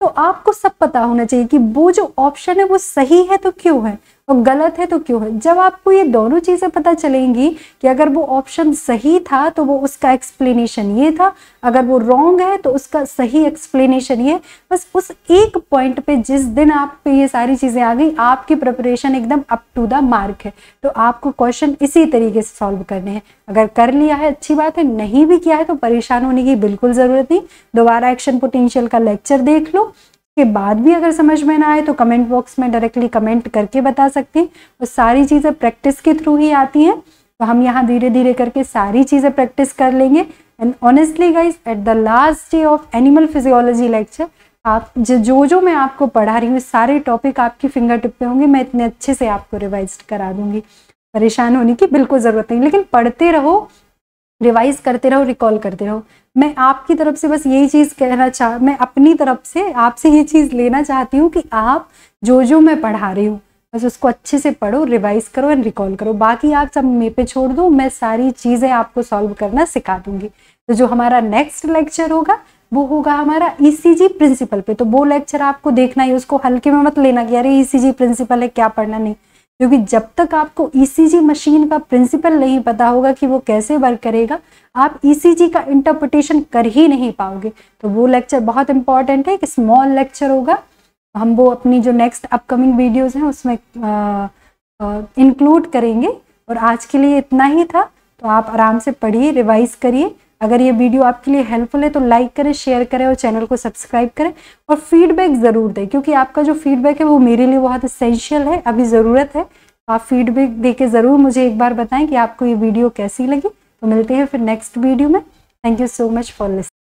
तो आपको सब पता होना चाहिए कि वो जो ऑप्शन है वो सही है तो क्यों है और गलत है तो क्यों है जब आपको ये दोनों चीज़ें पता चलेंगी कि अगर वो ऑप्शन सही था तो वो उसका एक्सप्लेनेशन ये था अगर वो रॉन्ग है तो उसका सही एक्सप्लेनेशन ये बस उस एक पॉइंट पे जिस दिन आप पे ये सारी चीज़ें आ गई आपकी प्रिपरेशन एकदम अप टू द मार्क है तो आपको क्वेश्चन इसी तरीके से सॉल्व करने हैं अगर कर लिया है अच्छी बात है नहीं भी किया है तो परेशान होने की बिल्कुल ज़रूरत नहीं दोबारा एक्शन पोटेंशियल का लेक्चर देख लो के बाद भी अगर समझ में ना आए तो कमेंट बॉक्स में डायरेक्टली कमेंट करके बता सकते हैं वो तो सारी चीज़ें प्रैक्टिस के थ्रू ही आती हैं तो हम यहाँ धीरे धीरे करके सारी चीज़ें प्रैक्टिस कर लेंगे and honestly guys at the last day of animal physiology lecture आप जो जो मैं आपको पढ़ा रही हूँ सारे टॉपिक आपकी फिंगर टिप पे होंगे मैं इतने अच्छे से आपको रिवाइज करा दूंगी परेशान होने की बिल्कुल ज़रूरत नहीं लेकिन पढ़ते रहो रिवाइज करते रहो रिकॉल करते रहो मैं आपकी तरफ से बस यही चीज़ कहना चाह मैं अपनी तरफ से आपसे ये चीज़ लेना चाहती हूँ कि आप जो जो मैं पढ़ा रही हूँ बस उसको अच्छे से पढ़ो रिवाइज करो एंड रिकॉल करो बाकी आप सब मे पे छोड़ दो मैं सारी चीज़ें आपको सॉल्व करना सिखा दूंगी तो जो हमारा नेक्स्ट लेक्चर होगा वो होगा हमारा ईसीजी e प्रिंसिपल पे तो वो लेक्चर आपको देखना ही उसको हल्के में मत लेना कि अरे ईसीजी e प्रिंसिपल है क्या पढ़ना नहीं क्योंकि जब तक आपको ईसीजी e मशीन का प्रिंसिपल नहीं पता होगा कि वो कैसे वर्क करेगा आप ईसीजी e का इंटरप्रिटेशन कर ही नहीं पाओगे तो वो लेक्चर बहुत इंपॉर्टेंट है एक स्मॉल लेक्चर होगा हम वो अपनी जो नेक्स्ट अपकमिंग वीडियोस हैं उसमें इंक्लूड करेंगे और आज के लिए इतना ही था तो आप आराम से पढ़िए रिवाइज करिए अगर ये वीडियो आपके लिए हेल्पफुल है तो लाइक करें शेयर करें और चैनल को सब्सक्राइब करें और फीडबैक ज़रूर दें क्योंकि आपका जो फीडबैक है वो मेरे लिए बहुत इसेंशियल है अभी ज़रूरत है तो आप फीडबैक दे ज़रूर मुझे एक बार बताएं कि आपको ये वीडियो कैसी लगी तो मिलते हैं फिर नेक्स्ट वीडियो में thank you so much for list